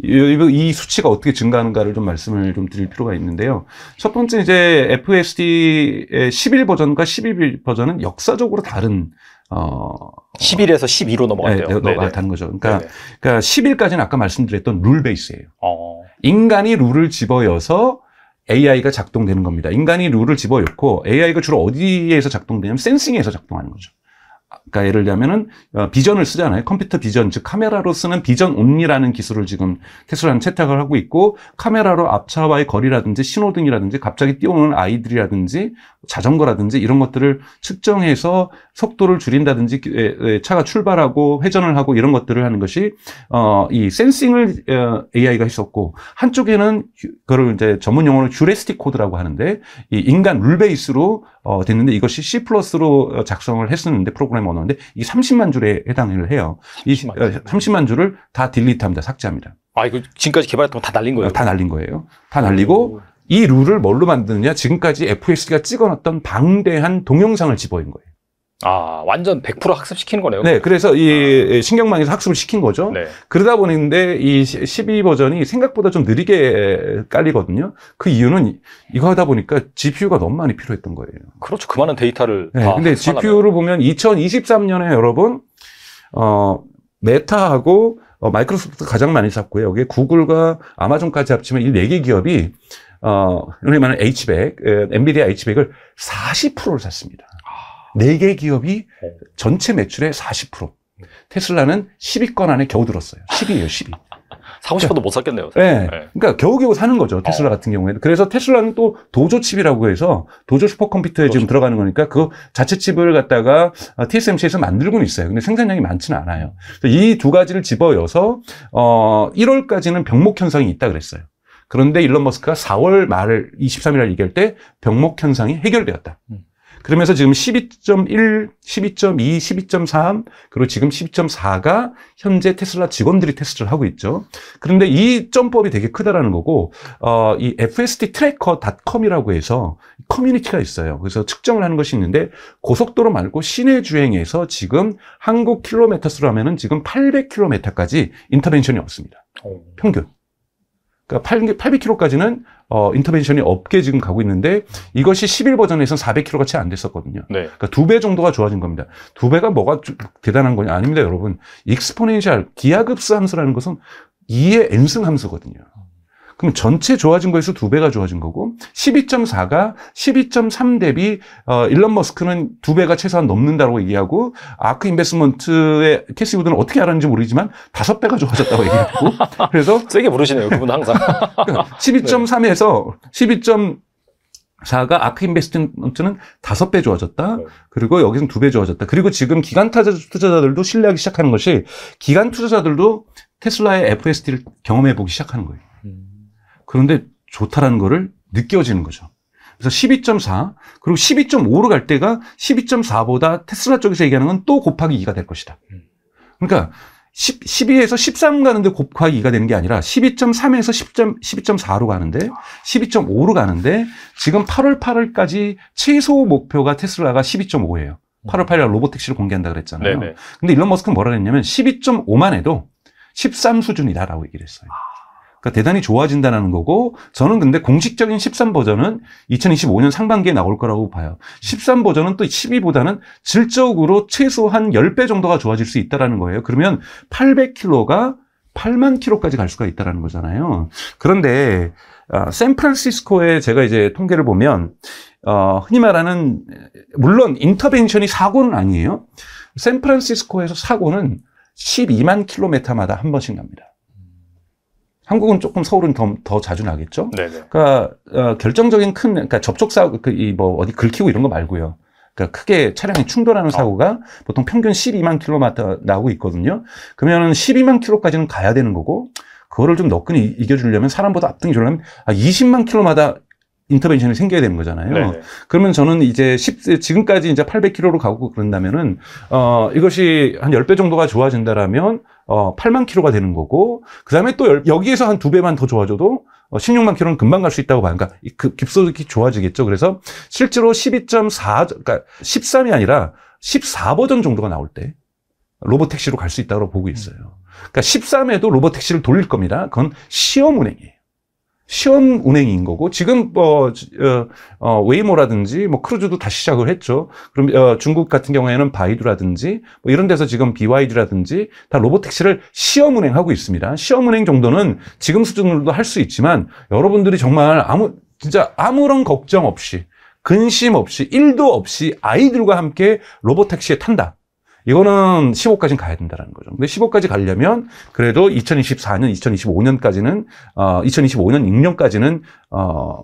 이이 수치가 어떻게 증가하는가를 좀 말씀을 좀 드릴 필요가 있는데요. 첫 번째 이제 FSD의 11 버전과 12 버전은 역사적으로 다른 어 11에서 12로 넘어갔대요. 네, 넘어갔다는 거죠. 그러니까 네네. 그러니까 11까지는 아까 말씀드렸던 룰 베이스예요. 어. 인간이 룰을 집어여서 AI가 작동되는 겁니다. 인간이 룰을 집어넣고 AI가 주로 어디에서 작동되냐면 센싱에서 작동하는 거죠. 그러니까 예를 들면은 어, 비전을 쓰잖아요. 컴퓨터 비전, 즉 카메라로 쓰는 비전 온리라는 기술을 지금 테슬라는 채택을 하고 있고 카메라로 앞차와의 거리라든지 신호등이라든지 갑자기 뛰어오는 아이들이라든지 자전거라든지 이런 것들을 측정해서 속도를 줄인다든지 차가 출발하고 회전을 하고 이런 것들을 하는 것이 어이 센싱을 AI가 어, 했었고 한쪽에는 그걸 이제 전문 용어로 휴레스틱 코드라고 하는데 이 인간 룰 베이스로 어, 됐는데 이것이 C 플러스로 어, 작성을 했었는데 프로그램 언어인데 이 30만 줄에 해당을 해요. 30만 이 30만 어, 줄을 다 딜리트합니다. 삭제합니다. 아 이거 지금까지 개발했던 거 다 날린 거예요? 어, 다 날린 거예요. 다 날리고 오. 이 룰을 뭘로 만드느냐? 지금까지 FSD가 찍어놨던 방대한 동영상을 집어인 거예요. 아, 완전 100%학습시킨 거네요. 네, 그래서 이 아. 신경망에서 학습을 시킨 거죠. 네. 그러다 보는데 이 12버전이 생각보다 좀 느리게 깔리거든요. 그 이유는 이거 하다 보니까 GPU가 너무 많이 필요했던 거예요. 그렇죠. 그 많은 데이터를 네, 다 근데 GPU를 보면 2023년에 여러분 어, 메타하고 어, 마이크로소프트 가장 많이 샀고요. 여기에 구글과 아마존까지 합치면 이 네 개 기업이 어, 흔히 말하는 H백, 엔비디아 H백을 40%를 샀습니다. 네개 기업이 네. 전체 매출의 40%. 테슬라는 10위권 안에 겨우 들었어요. 10위예요, 10위. 사고 싶어도 그러니까, 못 샀겠네요. 네. 네. 그러니까 겨우겨우 사는 거죠. 테슬라 어. 같은 경우에는. 그래서 테슬라는 또 도조 칩이라고 해서 도조 슈퍼컴퓨터에 그렇 지금 들어가는 거니까 그 자체 칩을 갖다가 TSMC에서 아, 만들고는 있어요. 근데 생산량이 많지는 않아요. 이 두 가지를 집어여서 어 1월까지는 병목 현상이 있다 그랬어요. 그런데 일론 머스크가 4월 말을 23일날 얘기할 때 병목 현상이 해결되었다. 음. 그러면서 지금 12.1, 12.2, 12.3, 그리고 지금 12.4가 현재 테슬라 직원들이 테스트를 하고 있죠. 그런데 이 점법이 되게 크다라는 거고, 어, 이 FSD 트래커닷컴이라고 해서 커뮤니티가 있어요. 그래서 측정을 하는 것이 있는데, 고속도로 말고 시내 주행에서 지금 한국 킬로미터 수로 하면은 지금 800킬로미터까지 인터벤션이 없습니다. 평균. 그러니까 800km까지는 어, 인터벤션이 없게 지금 가고 있는데 이것이 11 버전에선 400km가 채안 됐었거든요. 네. 그러니까 두 배 정도가 좋아진 겁니다. 두 배가 뭐가 대단한 거냐? 아닙니다, 여러분. 익스포넨셜 기하급수 함수라는 것은 2의 n승 함수거든요. 그럼 전체 좋아진 거에서 두배가 좋아진 거고 12.4가 12.3 대비 어, 일론 머스크는 두배가 최소한 넘는다고 얘기하고 아크 인베스먼트의 캐시 우드는 어떻게 알았는지 모르지만 다섯 배가 좋아졌다고 얘기하고 그래서 세게 모르시네요 그분 항상 12.3에서 12. 4가 아크 인베스트먼트는 다섯 배 좋아졌다. 네. 그리고 여기서는 두 배 좋아졌다. 그리고 지금 기간 투자자들도 신뢰하기 시작하는 것이 기간 투자자들도 테슬라의 FSD를 경험해 보기 시작하는 거예요. 음. 그런데 좋다라는 거를 느껴지는 거죠. 그래서 12.4 그리고 12.5로 갈 때가 12.4보다 테슬라 쪽에서 얘기하는 건 또 곱하기 2가 될 것이다. 음. 그러니까 10, 12에서 13 가는데 곱하기 2가 되는 게 아니라 12.3에서 10점, 12.4로 가는데 12.5로 가는데 지금 8월 8일까지 최소 목표가 테슬라가 12.5예요. 8월 음. 8일 로봇 택시를 공개한다 그랬잖아요. 네네. 근데 일론 머스크는 뭐라 그랬냐면 12.5만 해도 13 수준이다라고 얘기를 했어요. 아. 그러니까 대단히 좋아진다는 거고 저는 근데 공식적인 13 버전은 2025년 상반기에 나올 거라고 봐요. 13 버전은 또 12보다는 질적으로 최소한 10배 정도가 좋아질 수있다는 거예요. 그러면 800km가 8만 k m 까지갈 수가 있다라는 거잖아요. 그런데 어, 샌프란시스코에 제가 이제 통계를 보면 어, 흔히 말하는 물론 인터벤션이 사고는 아니에요. 샌프란시스코에서 사고는 12만 킬로미터마다 한 번씩 납니다. 한국은 조금 서울은 더, 더 자주 나겠죠. 네네. 그러니까 어, 결정적인 큰 그러니까 접촉 사고 그이뭐 어디 긁히고 이런 거 말고요. 그러니까 크게 차량이 충돌하는 아. 사고가 보통 평균 12만 킬로마터 나오고 있거든요. 그러면 12만 킬로까지는 가야 되는 거고 그거를 좀 너끈히 이겨주려면 사람보다 앞등이 주려면 아, 20만 킬로마다 인터벤션이 생겨야 되는 거잖아요. 네네. 그러면 저는 이제 10, 지금까지 이제 800km로 가고 그런다면은, 어, 이것이 한 10배 정도가 좋아진다라면, 어, 8만 킬로가 되는 거고 그다음에 또 여기에서 한 두 배만 더 좋아져도 16만 어, 킬로는 금방 갈 수 있다고 봐요. 그러니까 그급속이 좋아지겠죠. 그래서 실제로 12.4 그러니까 13이 아니라 14 버전 정도가 나올 때 로봇 택시로 갈 수 있다고 보고 있어요. 그러니까 13에도 로봇 택시를 돌릴 겁니다. 그건 시험 운행이에요. 시험 운행인 거고 지금 뭐 어, 어, 웨이모라든지 뭐 크루즈도 다시 시작을 했죠. 그럼 어, 중국 같은 경우에는 바이두라든지 뭐 이런 데서 지금 BYD라든지 다 로봇 택시를 시험 운행하고 있습니다. 시험 운행 정도는 지금 수준으로도 할 수 있지만 여러분들이 정말 아무 진짜 아무런 걱정 없이 근심 없이 일도 없이 아이들과 함께 로봇 택시에 탄다. 이거는 15까지 가야 된다는 거죠. 근데 15까지 가려면 그래도 2024년, 2025년까지는 어 2025년 6년까지는 어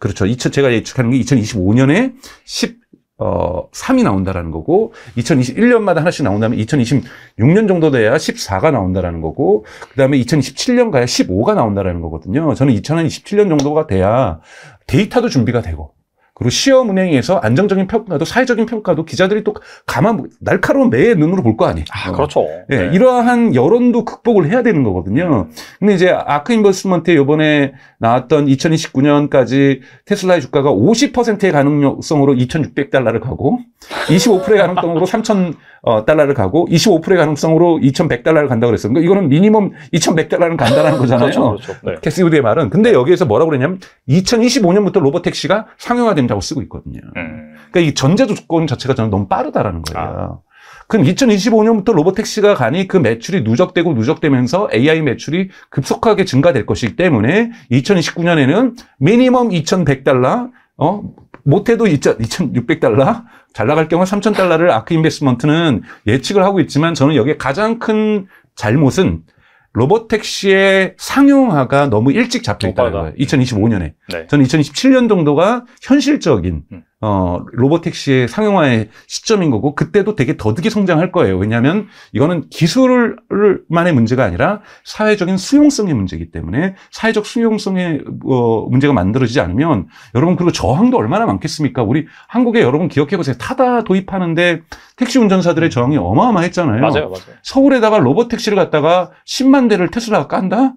그렇죠. 2000 제가 예측하는 게 2025년에 10 어, 3이 나온다라는 거고 2021년마다 하나씩 나온다면 2026년 정도 돼야 14가 나온다라는 거고 그다음에 2027년 가야 15가 나온다라는 거거든요. 저는 2027년 정도가 돼야 데이터도 준비가 되고 그리고 시험은행에서 안정적인 평가도 사회적인 평가도 기자들이 또 가만 날카로운 매의 눈으로 볼 거 아니에요. 아, 그렇죠. 네. 네. 이러한 여론도 극복을 해야 되는 거거든요. 근데 이제 아크 인버스먼트에 요번에 나왔던 2029년까지 테슬라의 주가가 50%의 가능성으로 2,600달러를 가고 25%의 가능성으로 3,000달러를 어, 가고 25%의 가능성으로 2,100달러를 간다고 그랬어요. 그러니까 이거는 미니멈 2,100달러는 간다라는 거잖아요. 그렇죠. 그렇죠. 네. 캐스우드의 말은. 근데 여기에서 뭐라고 그랬냐면 2025년부터 로버택시가 상용화됩니다. 조건이라고 쓰고 있거든요. 음. 그러니까 이 전제 조건 자체가 저는 너무 빠르다라는 거예요. 아. 그럼 2025년부터 로보택시가 가니 그 매출이 누적되고 누적되면서 AI 매출이 급속하게 증가될 것이기 때문에 2029년에는 미니멈 2,100달러, 어, 못해도 2,600달러, 잘 나갈 경우 3,000달러를 아크 인베스먼트는 예측을 하고 있지만 저는 여기에 가장 큰 잘못은 로봇 택시의 상용화가 너무 일찍 잡혀 있다는 거예요. 2025년에. 네. 저는 2027년 정도가 현실적인 음. 어, 로보택시의 상용화의 시점인 거고 그때도 되게 더디게 성장할 거예요. 왜냐하면 이거는 기술만의 문제가 아니라 사회적인 수용성의 문제이기 때문에 사회적 수용성의 어, 문제가 만들어지지 않으면 여러분 그리고 저항도 얼마나 많겠습니까? 우리 한국에 여러분 기억해 보세요. 타다 도입하는데 택시 운전사들의 저항이 어마어마했잖아요. 맞아요, 맞아요. 서울에다가 로보택시를 갖다가 10만 대를 테슬라가 깐다?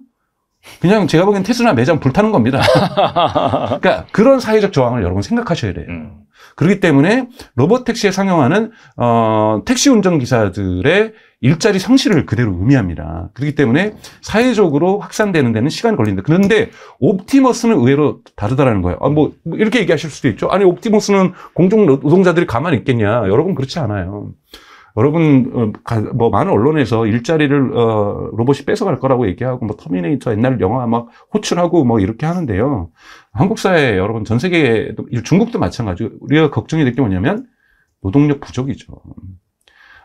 그냥 제가 보기엔 테슬라 매장 불타는 겁니다. 그러니까 그런 사회적 저항을 여러분 생각하셔야 돼요. 음. 그렇기 때문에 로봇 택시에 상용하는 어, 택시 운전 기사들의 일자리 상실을 그대로 의미합니다. 그렇기 때문에 사회적으로 확산되는 데는 시간이 걸린다. 그런데 옵티머스는 의외로 다르다라는 거예요. 아, 뭐, 뭐 이렇게 얘기하실 수도 있죠. 아니 옵티머스는 공정 노동자들이 가만히 있겠냐? 여러분 그렇지 않아요. 여러분 어, 뭐 많은 언론에서 일자리를 어, 로봇이 뺏어갈 거라고 얘기하고 뭐 터미네이터 옛날 영화 막 호출하고 뭐 이렇게 하는데요. 한국 사회 여러분 전 세계 중국도 마찬가지고 우리가 걱정이 될 게 뭐냐면 노동력 부족이죠.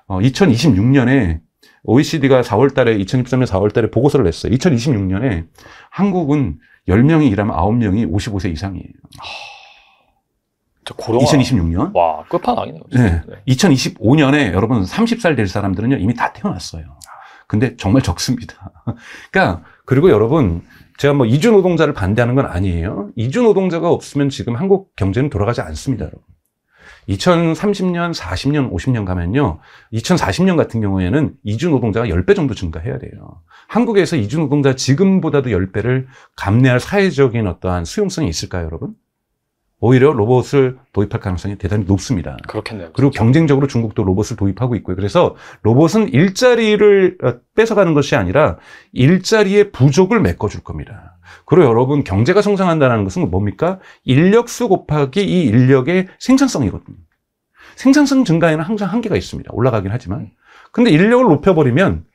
어, 2026년에 OECD가 4월 달에 2023년 4월 달에 보고서를 냈어요. 2026년에 한국은 10명이 일하면 9명이 55세 이상이에요. 고령화. 2026년. 와, 끝판왕이네요. 네. 네. 2025년에 여러분 30살 될 사람들은요, 이미 다 태어났어요. 근데 정말 적습니다. 그러니까, 그리고 여러분, 제가 뭐 이주 노동자를 반대하는 건 아니에요. 이주 노동자가 없으면 지금 한국 경제는 돌아가지 않습니다, 여러분. 2030년, 40년, 50년 가면요. 2040년 같은 경우에는 이주 노동자가 10배 정도 증가해야 돼요. 한국에서 이주 노동자 지금보다도 10배를 감내할 사회적인 어떠한 수용성이 있을까요, 여러분? 오히려 로봇을 도입할 가능성이 대단히 높습니다. 그렇겠네요. 그리고 진짜. 그렇죠. 경쟁적으로 중국도 로봇을 도입하고 있고요. 그래서 로봇은 일자리를 어, 뺏어가는 것이 아니라 일자리의 부족을 메꿔줄 겁니다. 그리고 여러분 경제가 성장한다는 것은 뭡니까? 인력수 곱하기 이 인력의 생산성이거든요. 생산성 증가에는 항상 한계가 있습니다. 올라가긴 하지만. 음. 근데 인력을 높여버리면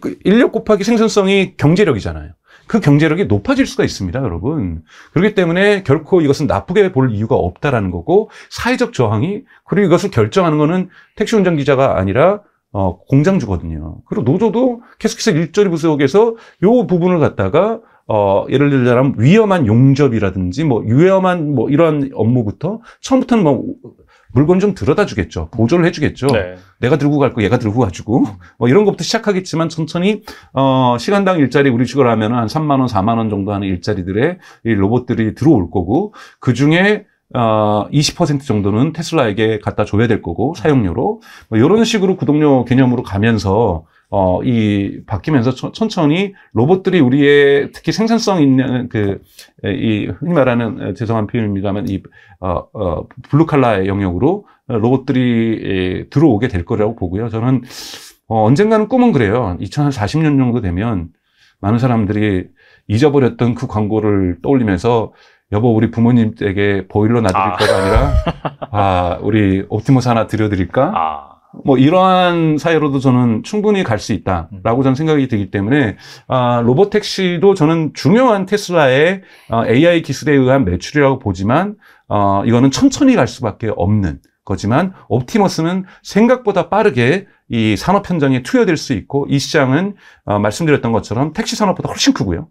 그 인력 곱하기 생산성이 경제력이잖아요. 그 경제력이 높아질 수가 있습니다, 여러분. 그렇기 때문에 결코 이것은 나쁘게 볼 이유가 없다라는 거고 사회적 저항이 그리고 이것을 결정하는 거는 택시 운전 기자가 아니라 어, 공장주거든요. 그리고 노조도 계속해서 일조리 부속에서 요 부분을 갖다가 어, 예를 들자면 위험한 용접이라든지 뭐 위험한 뭐 이런 업무부터 처음부터는 뭐 물건 좀 들여다 주겠죠. 보조를 해주겠죠. 네. 내가 들고 갈 거 얘가 들고 가지고 뭐 이런 것부터 시작하겠지만 천천히 어 시간당 일자리 우리 식으로 하면 한 3만 원, 4만 원 정도 하는 일자리들의 이 로봇들이 들어올 거고 그 중에 어20% 정도는 테슬라에게 갖다 줘야 될 거고 사용료로 뭐 이런 식으로 구독료 개념으로 가면서 어, 이 바뀌면서 천천히 로봇들이 우리의 특히 생산성 있는 그이 흔히 말하는 죄송한 표현입니다만 이 어, 어, 블루칼라의 영역으로 로봇들이 에, 들어오게 될 거라고 보고요. 저는 어, 언젠가는 꿈은 그래요. 2040년 정도 되면 많은 사람들이 잊어버렸던 그 광고를 떠올리면서 여보 우리 부모님 댁에 보일러 놔드릴 아. 거가 아니라 아 우리 옵티머스 하나 드려드릴까 아. 뭐 이러한 사회로도 저는 충분히 갈 수 있다라고 저는 생각이 들기 때문에 아, 로봇 택시도 저는 중요한 테슬라의 AI 아, 기술에 의한 매출이라고 보지만 어, 이거는 천천히 갈 수밖에 없는 거지만 옵티머스는 생각보다 빠르게 이 산업 현장에 투여될 수 있고 이 시장은 어, 말씀드렸던 것처럼 택시 산업보다 훨씬 크고요.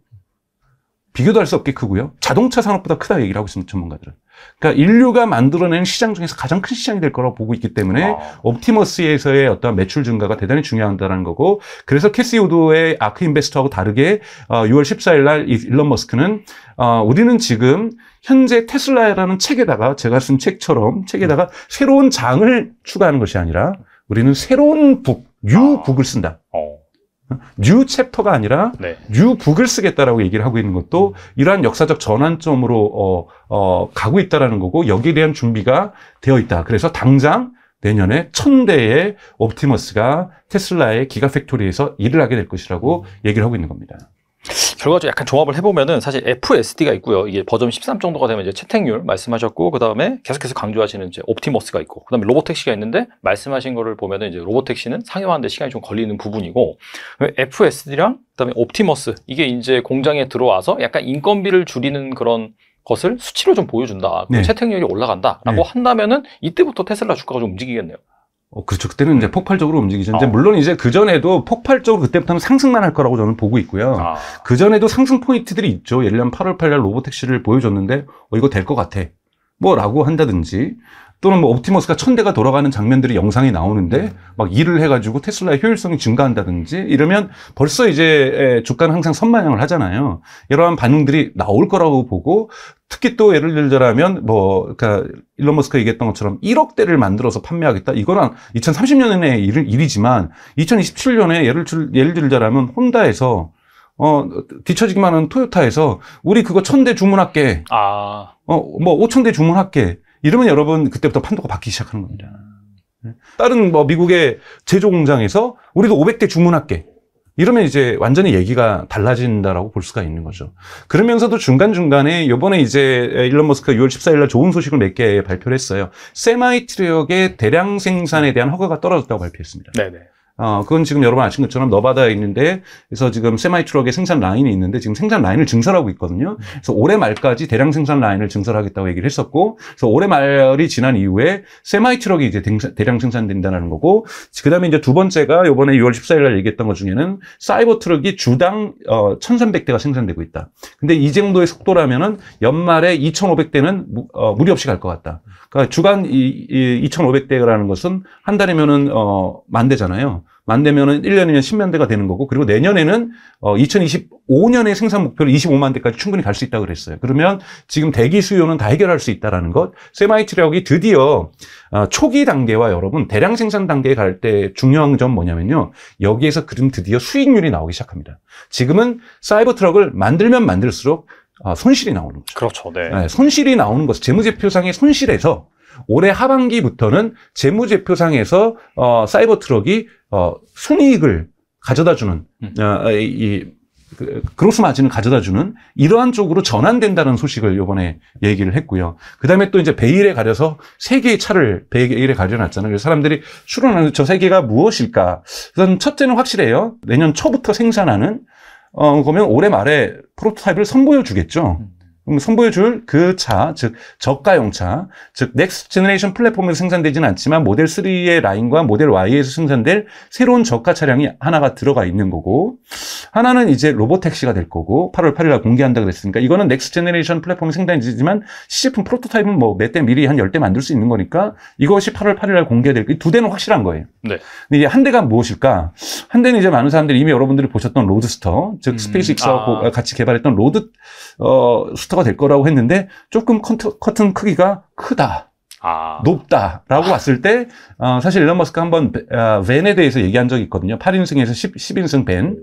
비교도 할 수 없게 크고요. 자동차 산업보다 크다 얘기를 하고 있습니다. 전문가들은. 그러니까 인류가 만들어낸 시장 중에서 가장 큰 시장이 될 거라고 보고 있기 때문에 아. 옵티머스에서의 어떤 매출 증가가 대단히 중요하다는 거고 그래서 캐시우드의 아크 인베스터하고 다르게 어, 6월 14일 날 일론 머스크는 어, 우리는 지금 현재 테슬라라는 책에다가 제가 쓴 책처럼 책에다가 음. 새로운 장을 추가하는 것이 아니라 우리는 새로운 북, 유북을 아. 쓴다. 아. 어? 뉴 챕터가 아니라 네. 뉴 북을 쓰겠다라고 얘기를 하고 있는 것도 이러한 역사적 전환점으로 어, 어, 가고 있다라는 거고 여기에 대한 준비가 되어 있다. 그래서 당장 내년에 천 대의 옵티머스가 테슬라의 기가팩토리에서 일을 하게 될 것이라고 음. 얘기를 하고 있는 겁니다. 결과적으로 약간 종합을 해보면은 사실 FSD가 있고요. 이게 버전 13 정도가 되면 이제 채택률 말씀하셨고 그 다음에 계속해서 강조하시는 이제 옵티머스가 있고 그 다음에 로보택시가 있는데 말씀하신 거를 보면은 이제 로보택시는 상용화하는데 시간이 좀 걸리는 부분이고 FSD랑 그 다음에 옵티머스 이게 이제 공장에 들어와서 약간 인건비를 줄이는 그런 것을 수치로 좀 보여준다. 네. 채택률이 올라간다라고 네. 한다면은 이때부터 테슬라 주가가 좀 움직이겠네요. 어, 그렇죠. 그때는 이제 음. 폭발적으로 움직이죠. 어. 이 아. 물론 이제 그전에도 폭발적으로 그때부터는 상승만 할 거라고 저는 보고 있고요. 아. 그전에도 상승 포인트들이 있죠. 예를 들면 8월 8일 로보택시를 보여줬는데, 어, 이거 될 것 같아. 뭐 라고 한다든지, 또는 뭐 옵티머스가 천대가 돌아가는 장면들이 영상이 나오는데 음. 막 일을 해가지고 테슬라의 효율성이 증가한다든지 이러면 벌써 이제 주가는 항상 선반영을 하잖아요. 이러한 반응들이 나올 거라고 보고 특히 또 예를 들자면 뭐 그러니까 일론 머스크 얘기했던 것처럼 1억 대를 만들어서 판매하겠다. 이거는 2030년의 일, 일이지만 2027년에 예를 들 예를 들자면 혼다에서 어 뒤처지기만 한 토요타에서 우리 그거 천대 주문할게. 아. 어뭐 5천 대 주문할게. 이러면 여러분 그때부터 판도가 바뀌기 시작하는 겁니다. 음. 네. 다른 뭐 미국의 제조 공장에서 우리도 500대 주문할게. 이러면 이제 완전히 얘기가 달라진다라고 볼 수가 있는 거죠. 그러면서도 중간중간에 요번에 이제 일론 머스크가 6월 14일 날 좋은 소식을 몇 개 발표를 했어요. 세마이 트럭의 대량 생산에 대한 허가가 떨어졌다고 발표했습니다. 네네. 어, 그건 지금 여러분 아시는 것처럼 너바다에 있는데, 그래서 지금 세마이 트럭의 생산 라인이 있는데, 지금 생산 라인을 증설하고 있거든요. 그래서 올해 말까지 대량 생산 라인을 증설하겠다고 얘기를 했었고, 그래서 올해 말이 지난 이후에 세마이 트럭이 이제 대량 생산된다는 거고, 그 다음에 이제 두 번째가 요번에 6월 14일 날 얘기했던 것 중에는 사이버 트럭이 주당, 어, 1,300대가 생산되고 있다. 근데 이 정도의 속도라면은 연말에 2,500대는 무, 어, 무리 없이 갈 것 같다. 그러니까 주간 이, 이 2,500대라는 것은 한 달이면은, 어, 만 대잖아요. 만 되면은 1년이면 10만 대가 되는 거고 그리고 내년에는 어2 0 2 5년에 생산 목표를 25만 대까지 충분히 갈 수 있다고 그랬어요. 그러면 지금 대기 수요는 다 해결할 수 있다라는 것. 세마이 트럭이 드디어 어, 초기 단계와 여러분 대량 생산 단계에 갈 때 중요한 점 뭐냐면요. 여기에서 그럼 드디어 수익률이 나오기 시작합니다. 지금은 사이버 트럭을 만들면 만들수록 어, 손실이 나오는 거죠. 그렇죠. 네. 네 손실이 나오는 것. 은 재무제표상의 손실에서 올해 하반기부터는 재무제표상에서 어, 사이버 트럭이 어, 순이익을 가져다주는 음. 어, 이 그, 그로스 마진을 가져다주는 이러한 쪽으로 전환된다는 소식을 요번에 얘기를 했고요. 그 다음에 또 이제 베일에 가려서 세 개의 차를 베일에 가려놨잖아요. 그래서 사람들이 추론하는 저 세 개가 무엇일까? 우선 첫째는 확실해요. 내년 초부터 생산하는 어, 그러면 올해 말에 프로토타입을 선보여 주겠죠. 음. 선보여줄 그 차, 즉 저가용 차, 즉 넥스트 제너레이션 플랫폼에서 생산되지는 않지만 모델 3의 라인과 모델 Y에서 생산될 새로운 저가 차량이 하나가 들어가 있는 거고 하나는 이제 로봇 택시가 될 거고 8월 8일 날 공개한다 그랬으니까 이거는 넥스트 제너레이션 플랫폼 이 생산이지만 시제품 프로토타입은 뭐 몇 대 미리 한 10대 만들 수 있는 거니까 이것이 8월 8일 날 공개될 이두 대는 확실한 거예요. 네. 근데 이제 한 대가 무엇일까? 한 대는 이제 많은 사람들이 이미 여러분들이 보셨던 로드스터, 즉 음, 스페이스X하고 아. 같이 개발했던 로드 어 콘스트가될 거라고 했는데 조금 컨트, 커튼 크기가 크다. 아. 높다라고 아. 봤을 때 어, 사실 일론 머스크 한번 어, 벤에 대해서 얘기한 적이 있거든요. 8인승에서 10, 인승 벤.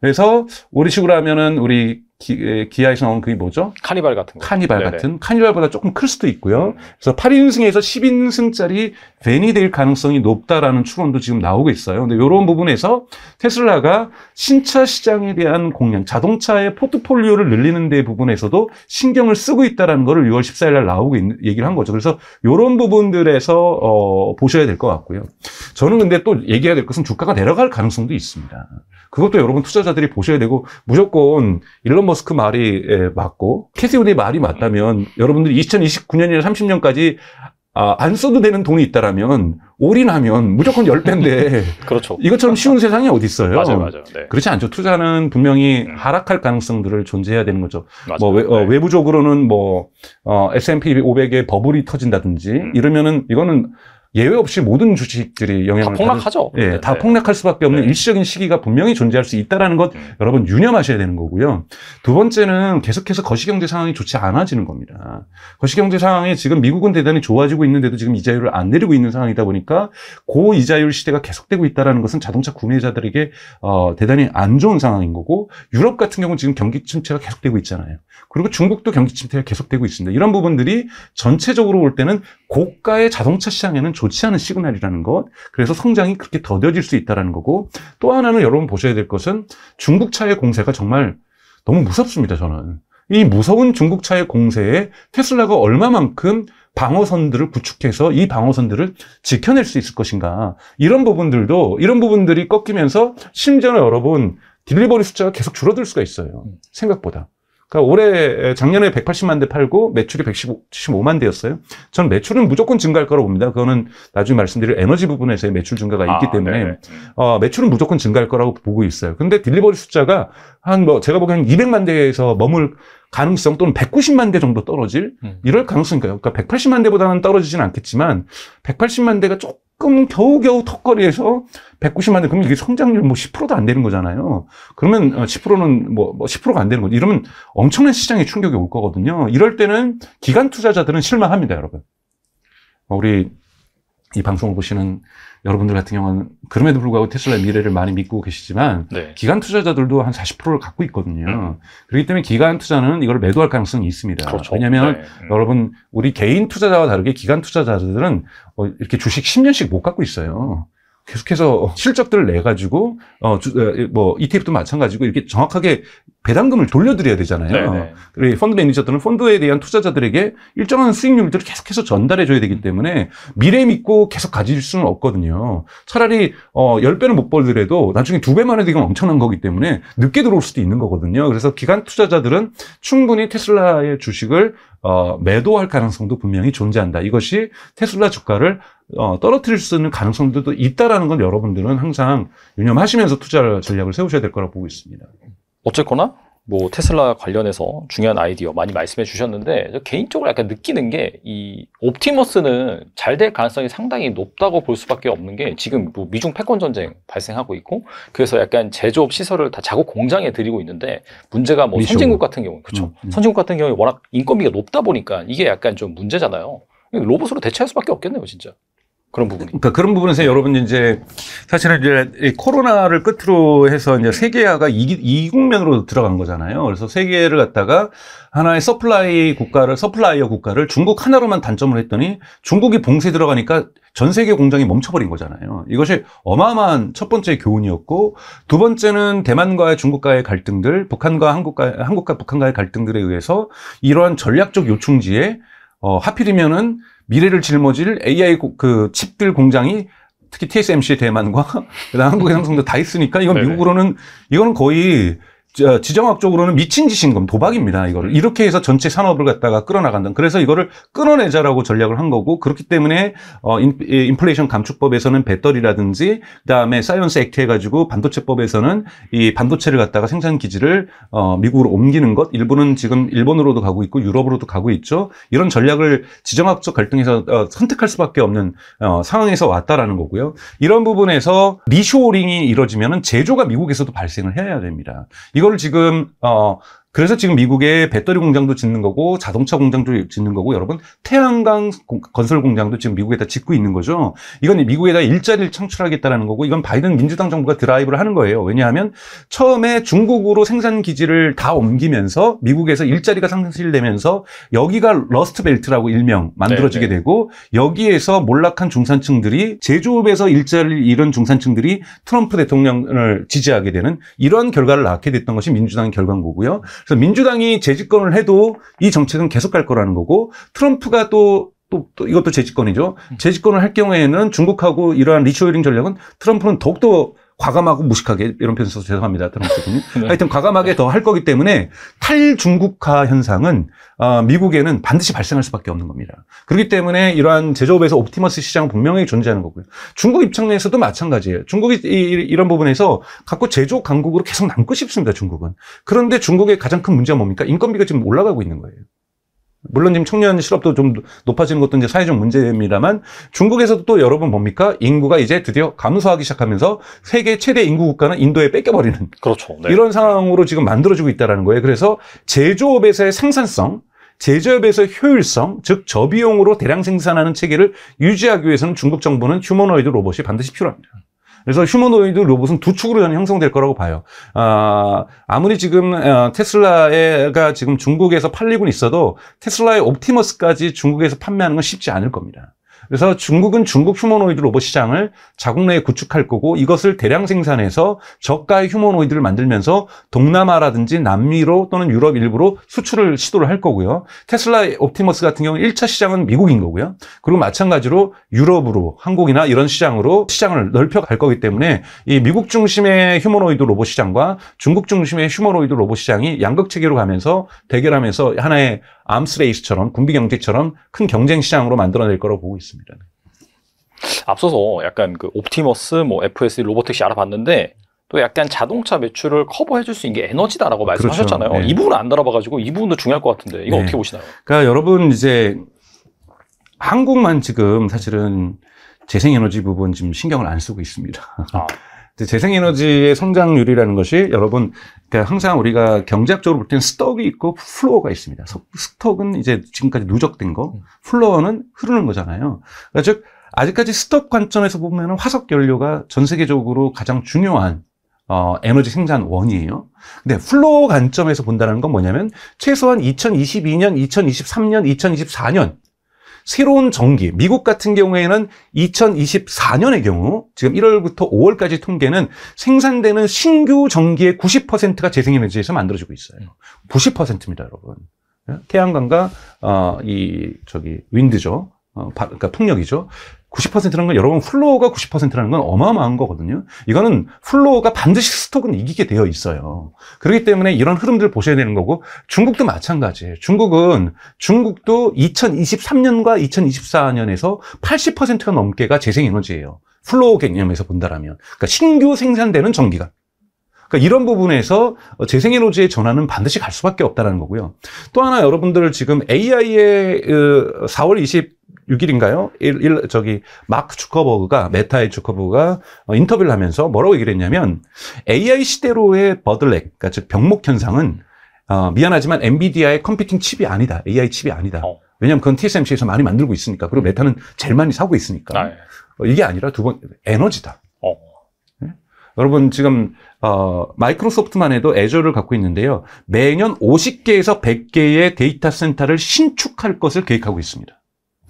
그래서 우리 식으로 하면은 우리 기, 기아에서 나온 그게 뭐죠? 카니발 같은 거. 카니발 네네. 같은. 카니발보다 조금 클 수도 있고요. 음. 그래서 8인승에서 10인승짜리 벤이 될 가능성이 높다라는 추론도 지금 나오고 있어요. 근데 이런 부분에서 테슬라가 신차 시장에 대한 공략, 자동차의 포트폴리오를 늘리는 데 부분에서도 신경을 쓰고 있다는 거를 6월 14일 날 나오고 있는, 얘기를 한 거죠. 그래서 이런 부분들에서 어, 보셔야 될 것 같고요. 저는 근데 또 얘기해야 될 것은 주가가 내려갈 가능성도 있습니다. 그것도 여러분 투자자들이 보셔야 되고 무조건 일론 일 머스크 말이 예, 맞고 캐시온의 말이 맞다면 여러분들이 2029년이나 30년까지 아, 안 써도 되는 돈이 있다라면 올인하면 무조건 10배인데 그렇죠. 이것처럼 쉬운 세상이 어디 있어요? 맞아요, 맞아요. 네. 그렇지 않죠. 투자는 분명히 음. 하락할 가능성들을 존재해야 되는 거죠. 맞아요. 뭐 어, 네. 외, 부적으로는뭐 어, S&P 500의 버블이 터진다든지 음. 이러면은 이거는 예외 없이 모든 주식들이 영향을 다 폭락하죠. 받을, 예, 네, 다 네. 폭락할 수밖에 없는 네. 일시적인 시기가 분명히 존재할 수 있다라는 것 네. 여러분 유념하셔야 되는 거고요. 두 번째는 계속해서 거시경제 상황이 좋지 않아지는 겁니다. 거시경제 상황이 지금 미국은 대단히 좋아지고 있는데도 지금 이자율을 안 내리고 있는 상황이다 보니까 고이자율 시대가 계속되고 있다라는 것은 자동차 구매자들에게 어, 대단히 안 좋은 상황인 거고 유럽 같은 경우는 지금 경기 침체가 계속되고 있잖아요. 그리고 중국도 경기 침체가 계속되고 있습니다. 이런 부분들이 전체적으로 볼 때는 고가의 자동차 시장에는 좋지 않은 시그널이라는 것 그래서 성장이 그렇게 더뎌질 수 있다는 거고 또 하나는 여러분 보셔야 될 것은 중국차의 공세가 정말 너무 무섭습니다 저는 이 무서운 중국차의 공세에 테슬라가 얼마만큼 방어선들을 구축해서 이 방어선들을 지켜낼 수 있을 것인가 이런 부분들도 이런 부분들이 꺾이면서 심지어는 여러분 딜리버리 숫자가 계속 줄어들 수가 있어요 생각보다 그러니까 올해 작년에 180만 대 팔고 매출이 175만 대였어요. 전 매출은 무조건 증가할 거라고 봅니다. 그거는 나중에 말씀드릴 에너지 부분에서의 매출 증가가 아, 있기 아, 때문에 네, 네. 어, 매출은 무조건 증가할 거라고 보고 있어요. 근데 딜리버리 숫자가 한 뭐 제가 보기에는 200만 대에서 머물 가능성 또는 190만 대 정도 떨어질 음. 이럴 가능성인가요? 그러니까 180만 대보다는 떨어지진 않겠지만 180만 대가 조금 조금 겨우겨우 턱걸이에서 190만 원, 그러면 이게 성장률 뭐 10%도 안 되는 거잖아요. 그러면 10%는 어, 뭐 10%가 뭐 안 되는 거죠. 이러면 엄청난 시장의 충격이 올 거거든요. 이럴 때는 기간 투자자들은 실망합니다, 여러분. 어, 우리 이 방송을 보시는 여러분들 같은 경우는 그럼에도 불구하고 테슬라의 미래를 많이 믿고 계시지만 네. 기간 투자자들도 한 40%를 갖고 있거든요. 음. 그렇기 때문에 기간 투자는 이걸 매도할 가능성이 있습니다. 그렇죠. 왜냐하면 네. 음. 여러분 우리 개인 투자자와 다르게 기간 투자자들은 어, 이렇게 주식 10년씩 못 갖고 있어요. 계속해서 실적들을 내 가지고 어뭐 ETF도 마찬가지고 이렇게 정확하게 배당금을 돌려드려야 되잖아요. 네, 네. 그리고 펀드 매니저들은 펀드에 대한 투자자들에게 일정한 수익률들을 계속해서 전달해줘야 되기 때문에 미래 믿고 계속 가질 수는 없거든요. 차라리 어, 10배는 못 벌더라도 나중에 2배만 해도 이건 엄청난 거기 때문에 늦게 들어올 수도 있는 거거든요. 그래서 기간 투자자들은 충분히 테슬라의 주식을 어, 매도할 가능성도 분명히 존재한다. 이것이 테슬라 주가를 어, 떨어뜨릴 수 있는 가능성들도 있다라는 건 여러분들은 항상 유념하시면서 투자 전략을 세우셔야 될 거라고 보고 있습니다. 어쨌거나 뭐 테슬라 관련해서 중요한 아이디어 많이 말씀해 주셨는데 개인적으로 약간 느끼는 게 이 옵티머스는 잘 될 가능성이 상당히 높다고 볼 수밖에 없는 게 지금 뭐 미중 패권 전쟁 발생하고 있고 그래서 약간 제조업 시설을 다 자국 공장에 들이고 있는데 문제가 뭐 미중. 선진국 같은 경우 그렇죠 음, 음. 선진국 같은 경우에 워낙 인건비가 높다 보니까 이게 약간 좀 문제잖아요 로봇으로 대체할 수밖에 없겠네요 진짜 그런 부분. 그러니까 그런 부분에서 여러분 이제 사실은 이제 코로나를 끝으로 해서 이제 세계화가 이, 이 국면으로 들어간 거잖아요. 그래서 세계를 갖다가 하나의 서플라이 국가를 서플라이어 국가를 중국 하나로만 단점을 했더니 중국이 봉쇄 들어가니까 전 세계 공장이 멈춰버린 거잖아요. 이것이 어마어마한 첫 번째 교훈이었고 두 번째는 대만과 의 중국과의 갈등들, 북한과 한국과 한국과 북한과의 갈등들에 의해서 이러한 전략적 요충지에 어, 하필이면은 미래를 짊어질 AI 고, 그 칩들 공장이 특히 TSMC 대만과 그다음 한국의 삼성도 다 있으니까 이건 네네. 미국으로는 이거는 거의 지정학적으로는 미친 짓인 겁니다. 도박입니다. 이거를 이렇게 해서 전체 산업을 갖다가 끌어나간다. 그래서 이거를 끌어내자라고 전략을 한 거고 그렇기 때문에 어, 인, 플레이션 감축법에서는 배터리라든지 그다음에 사이언스 액트 해가지고 반도체법에서는 이 반도체를 갖다가 생산 기지를 어, 미국으로 옮기는 것. 일본은 지금 일본으로도 가고 있고 유럽으로도 가고 있죠. 이런 전략을 지정학적 갈등에서 어, 선택할 수밖에 없는 어, 상황에서 왔다라는 거고요. 이런 부분에서 리쇼링이 이루어지면 은 제조가 미국에서도 발생을 해야 됩니다. 이거 이거 지금 어 그래서 지금 미국에 배터리 공장도 짓는 거고 자동차 공장도 짓는 거고 여러분 태양광 건설 공장도 지금 미국에다 짓고 있는 거죠. 이건 미국에다 일자리를 창출하겠다라는 거고 이건 바이든 민주당 정부가 드라이브를 하는 거예요. 왜냐하면 처음에 중국으로 생산 기지를 다 옮기면서 미국에서 일자리가 상실되면서 여기가 러스트 벨트라고 일명 만들어지게 네네. 네. 되고 여기에서 몰락한 중산층들이 제조업에서 일자리를 잃은 중산층들이 트럼프 대통령을 지지하게 되는 이런 결과를 낳게 됐던 것이 민주당의 결과인 거고요. 그래서 민주당이 재집권을 해도 이 정책은 계속 갈 거라는 거고 트럼프가 또 또, 또 이것도 재집권이죠. 음. 재집권을 할 경우에는 중국하고 이러한 리쇼어링 전략은 트럼프는 더욱더 과감하고 무식하게 이런 표현 써서 죄송합니다. 트럼프군요. 네. 하여튼 과감하게 네. 더할 거기 때문에 탈중국화 현상은 어, 미국에는 반드시 발생할 수밖에 없는 겁니다. 그렇기 때문에 이러한 제조업에서 옵티머스 시장은 분명히 존재하는 거고요. 중국 입장에서도 마찬가지예요. 중국이 이, 런 부분에서 갖고 제조 강국으로 계속 남고 싶습니다. 중국은. 그런데 중국의 가장 큰 문제가 뭡니까? 인건비가 지금 올라가고 있는 거예요. 물론 지금 청년 실업도 좀 높아지는 것도 이제 사회적 문제입니다만 중국에서도 또 여러분 뭡니까? 인구가 이제 드디어 감소하기 시작하면서 세계 최대 인구 국가는 인도에 뺏겨버리는 그렇죠. 네. 이런 상황으로 지금 만들어지고 있다는 거예요. 그래서 제조업에서의 생산성, 제조업에서의 효율성, 즉 저비용으로 대량 생산하는 체계를 유지하기 위해서는 중국 정부는 휴머노이드 로봇이 반드시 필요합니다. 그래서 휴머노이드 로봇은 두 축으로 저는 형성될 거라고 봐요. 아, 아무리 지금 어, 테슬라가 지금 중국에서 팔리고 있어도 테슬라의 옵티머스까지 중국에서 판매하는 건 쉽지 않을 겁니다. 그래서 중국은 중국 휴머노이드 로봇 시장을 자국 내에 구축할 거고 이것을 대량 생산해서 저가의 휴머노이드를 만들면서 동남아라든지 남미로 또는 유럽 일부로 수출을 시도를 할 거고요. 테슬라 옵티머스 같은 경우는 1차 시장은 미국인 거고요. 그리고 마찬가지로 유럽으로 한국이나 이런 시장으로 시장을 넓혀 갈 거기 때문에 이 미국 중심의 휴머노이드 로봇 시장과 중국 중심의 휴머노이드 로봇 시장이 양극 체계로 가면서 대결하면서 하나의 암스레이스처럼 군비 경제처럼 큰 경쟁 시장으로 만들어낼 거라고 보고 있습니다. 앞서서 약간 그 옵티머스, 뭐 FSD, 로보틱시 알아봤는데 또 약간 자동차 매출을 커버해줄 수 있는 게 에너지다라고 그렇죠. 말씀하셨잖아요. 그렇죠. 네. 이 부분을 안 알아봐가지고 이 부분도 중요할 것 같은데 이거 네. 어떻게 보시나요? 그러니까 여러분 이제 한국만 지금 사실은 재생에너지 부분 지금 신경을 안 쓰고 있습니다. 아. 재생에너지의 성장률이라는 것이 여러분 그러니까 항상 우리가 경제학적으로 볼 때는 스톡이 있고 플로어가 있습니다. 스톡은 이제 지금까지 누적된 거, 음. 플로어는 흐르는 거잖아요. 그러니까 즉 아직까지 스톡 관점에서 보면 화석 연료가 전 세계적으로 가장 중요한 어, 에너지 생산원이에요. 근데 플로어 관점에서 본다는 건 뭐냐면 최소한 2022년, 2023년, 2024년 새로운 전기 미국 같은 경우에는 2024년의 경우 지금 1월부터 5월까지 통계는 생산되는 신규 전기의 90%가 재생에너지에서 만들어지고 있어요. 90%입니다, 여러분. 예? 태양광과 어, 이 저기 윈드죠. 어, 바, 그러니까 풍력이죠. 90%라는 건 여러분 플로어가 90%라는 건 어마어마한 거거든요. 이거는 플로어가 반드시 스톡은 이기게 되어 있어요. 그렇기 때문에 이런 흐름들 보셔야 되는 거고 중국도 마찬가지예요. 중국은 중국도 2023년과 2024년에서 80%가 넘게가 재생에너지예요. 플로어 개념에서 본다라면 그러니까 신규 생산되는 전기가 그러니까 이런 부분에서 재생에너지의 전환은 반드시 갈 수밖에 없다는 거고요. 또 하나 여러분들 지금 AI의 4월 어, 20 6일인가요? 일, 일, 저기 마크 주커버그가 메타의 주커버그가 어, 인터뷰를 하면서 뭐라고 얘기를 했냐면 AI 시대로의 버들렉, 그러니까 즉 병목 현상은 어, 미안하지만 엔비디아의 컴퓨팅 칩이 아니다. AI 칩이 아니다. 어. 왜냐면 그건 TSMC에서 많이 만들고 있으니까. 그리고 메타는 제일 많이 사고 있으니까. 아, 예. 어, 이게 아니라 두 번 에너지다. 여러분 지금 어, 마이크로소프트만 해도 애저를 갖고 있는데요. 매년 50개에서 100개의 데이터 센터를 신축할 것을 계획하고 있습니다.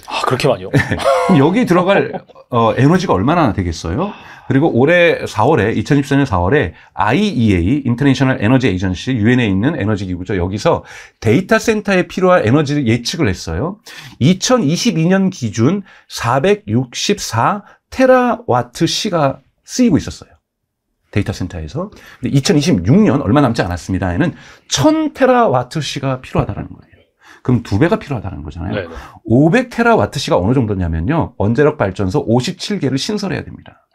아, 그렇게 많이요? 네. 여기 들어갈 어, 에너지가 얼마나 되겠어요? 그리고 올해 4월에 2014년 4월에 IEA 인터내셔널 에너지 에이전시 UN에 있는 에너지 기구죠. 여기서 데이터 센터에 필요한 에너지를 예측을 했어요. 2022년 기준 464 테라와트 시가 쓰이고 있었어요. 데이터 센터에서 2026년 얼마 남지 않았습니다에는 1000테라와트시가 필요하다는 거예요. 그럼 두 배가 필요하다는 거잖아요. 네 500테라와트시가 어느 정도냐면요. 원자력 발전소 57개를 신설해야 됩니다.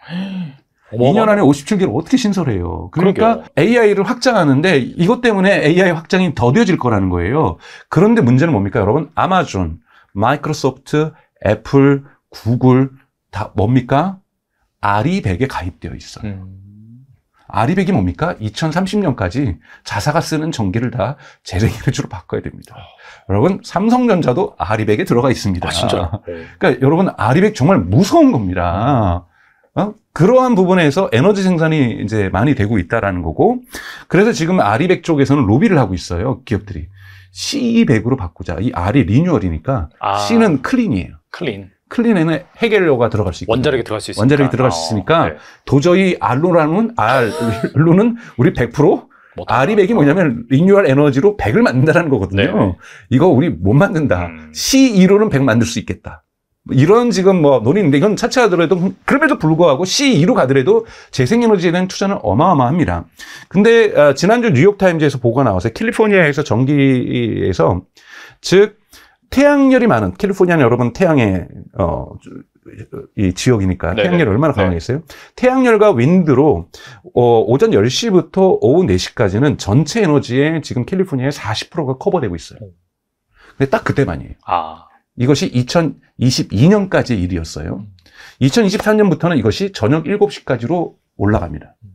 2년 안에 57개를 어떻게 신설해요? 그러니까 그러게요. AI를 확장하는데 이것 때문에 AI 확장이 더뎌질 거라는 거예요. 그런데 문제는 뭡니까, 여러분? 아마존, 마이크로소프트, 애플, 구글 다 뭡니까? 아리백에 가입되어 있어요. 음. 아리백이 뭡니까? 2030년까지 자사가 쓰는 전기를 다 재생에너지로 바꿔야 됩니다. 여러분, 삼성전자도 아리백에 들어가 있습니다. 아, 진짜? 네. 그러니까 여러분, 아리백 정말 무서운 겁니다. 어? 그러한 부분에서 에너지 생산이 이제 많이 되고 있다라는 거고, 그래서 지금 아리백 쪽에서는 로비를 하고 있어요, 기업들이. c 2 0 0으로 바꾸자. 이 R이 리뉴얼이니까 아, C는 클린이에요. 클린. 클린에는 해겔료가 들어갈 수 있고 원자력이 들어갈 수 있으니까 원자력이 들어갈 수 어. 있으니까 아, 네. 도저히 알로라는 알로는 우리 100%알이 100이 뭐냐면 리뉴얼 에너지로 100을 만든다는 거거든요. 네. 이거 우리 못 만든다. 음. C2로는 100 만들 수 있겠다. 이런 지금 뭐 논의인데 이건 차차 하더라도 그럼에도 불구하고 C2로 가더라도 재생에너지에 는 투자는 어마어마합니다. 근데 아, 지난주 뉴욕타임즈에서 보고가 나와서 캘리포니아에서 전기에서 즉 태양열이 많은 캘리포니아는 여러분 태양의 어, 이 지역이니까 태양열 얼마나 네. 강하겠어요? 네. 태양열과 윈드로 어, 오전 10시부터 오후 4시까지는 전체 에너지의 지금 캘리포니아의 40%가 커버되고 있어요. 음. 근데 딱 그때만이에요. 아. 이것이 2022년까지 일이었어요. 2023년부터는 음. 이것이 저녁 7시까지로 올라갑니다. 음.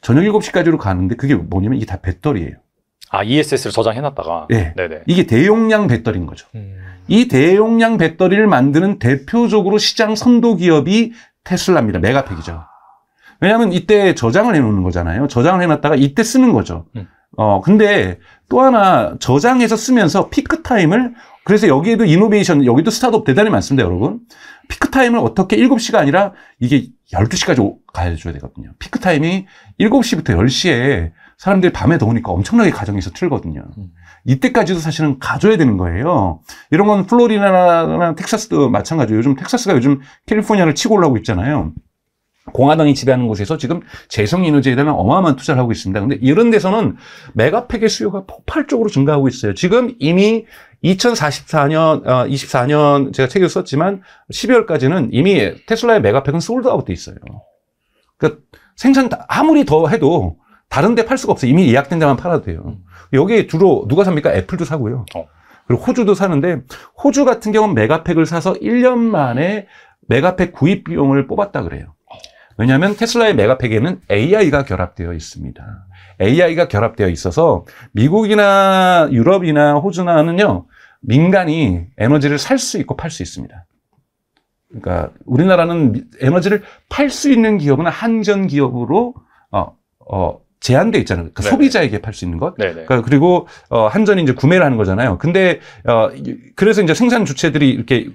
저녁 7시까지로 가는데 그게 뭐냐면 이게 다 배터리예요. 아, ESS를 저장해놨다가. 네. 네네. 이게 대용량 배터리인 거죠. 음... 이 대용량 배터리를 만드는 대표적으로 시장 선도 기업이 테슬라입니다. 메가팩이죠. 왜냐하면 이때 저장을 해놓는 거잖아요. 저장을 해놨다가 이때 쓰는 거죠. 음. 어, 근데 또 하나 저장해서 쓰면서 피크 타임을 그래서 여기에도 이노베이션, 여기도 스타트업 대단히 많습니다, 여러분. 피크 타임을 어떻게 7시가 아니라 이게 12시까지 가야 줘야 되거든요. 피크 타임이 7시부터 10시에 사람들이 밤에 더우니까 엄청나게 가정에서 틀거든요. 음. 이때까지도 사실은 가져야 되는 거예요. 이런 건플로리나나 텍사스도 마찬가지예요. 요즘 텍사스가 요즘 캘리포니아를 치고 올라오고 있잖아요. 공화당이 지배하는 곳에서 지금 재성 에너지에 대한 어마어마한 투자를 하고 있습니다. 근데 이런 데서는 메가팩의 수요가 폭발적으로 증가하고 있어요. 지금 이미 2044년, 어, 24년 제가 책에 썼지만 12월까지는 이미 테슬라의 메가팩은 솔드아웃 돼 있어요. 그러니까 생산 아무리 더 해도 다른 데 팔 수가 없어요. 이미 예약된 데만 팔아도 돼요. 음. 여기 주로 누가 삽니까? 애플도 사고요. 어. 그리고 호주도 사는데 호주 같은 경우는 메가팩을 사서 1년 만에 메가팩 구입 비용을 뽑았다 그래요. 왜냐하면 테슬라의 메가팩에는 AI가 결합되어 있습니다. AI가 결합되어 있어서 미국이나 유럽이나 호주나는요 민간이 에너지를 살 수 있고 팔 수 있습니다. 그러니까 우리나라는 에너지를 팔 수 있는 기업은 한전 기업으로 어, 어, 제한돼 있잖아요. 그러니까 소비자에게 팔 수 있는 것. 그러니까 그리고 어, 한전이 이제 구매를 하는 거잖아요. 근데 어, 그래서 이제 생산 주체들이 이렇게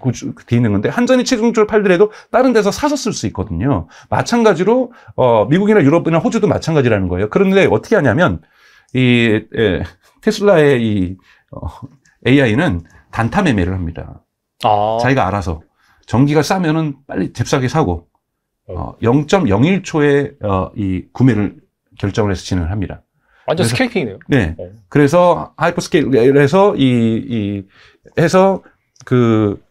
돼 있는 건데 한전이 최종적으로 팔더라도 다른 데서 사서 쓸 수 있거든요. 마찬가지로 어, 미국이나 유럽이나 호주도 마찬가지라는 거예요. 그런데 어떻게 하냐면 이 에, 예, 테슬라의 이 어, AI는 단타 매매를 합니다. 아. 자기가 알아서 전기가 싸면은 빨리 잽싸게 사고 어, 0.01초에 어. 어, 이 구매를 결정을 해서 진행을 합니다. 완전 스케이핑이네요. 네. 네. 그래서 하이퍼 스케일에서 이, 이, 해서 그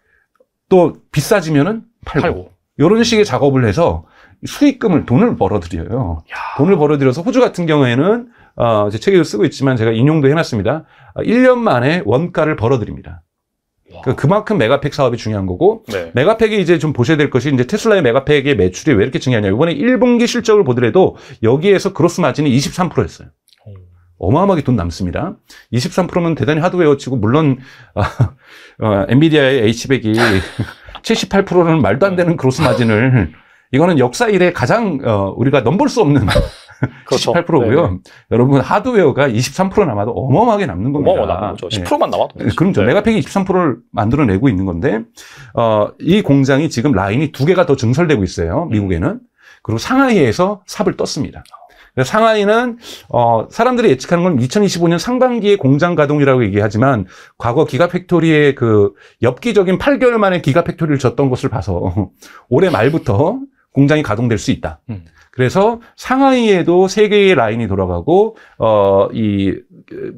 또 비싸지면은 팔고. 팔고. 이런 식의 작업을 해서 수익금을 돈을 벌어들여요. 야. 돈을 벌어들여서 호주 같은 경우에는 어, 제 책에도 쓰고 있지만 제가 인용도 해놨습니다. 1년 아, 만에 원가를 벌어들입니다. 그러니까 그만큼 메가팩 사업이 중요한 거고 네. 메가팩이 이제 좀 보셔야 될 것이 이제 테슬라의 메가팩의 매출이 왜 이렇게 중요하냐. 이번에 1분기 실적을 보더라도 여기에서 그로스 마진이 23%였어요. 어마어마하게 돈 남습니다. 23%면 대단히 하드웨어치고 물론 어, 어, 엔비디아의 H100이 78%는 말도 안 되는 그로스 마진을 이거는 역사 이래 가장 어, 우리가 넘볼 수 없는 그렇죠. 18%고요. 네 여러분 하드웨어가 23% 남아도 어마어마하게 남는 겁니다. 어마어마 거죠. 10%만 예. 남아도. 되죠. 그럼 네. 메가팩이 23%를 만들어내고 있는 건데 어, 이 공장이 지금 라인이 두 개가 더 증설되고 있어요. 음. 미국에는. 그리고 상하이에서 삽을 떴습니다. 상하이는 어, 사람들이 예측하는 건 2025년 상반기에 공장 가동이라고 얘기하지만 과거 기가팩토리의 그 엽기적인 8개월 만에 기가팩토리를 졌던 것을 봐서 올해 말부터 공장이 가동될 수 있다. 음. 그래서 상하이에도 세 개의 라인이 돌아가고 어이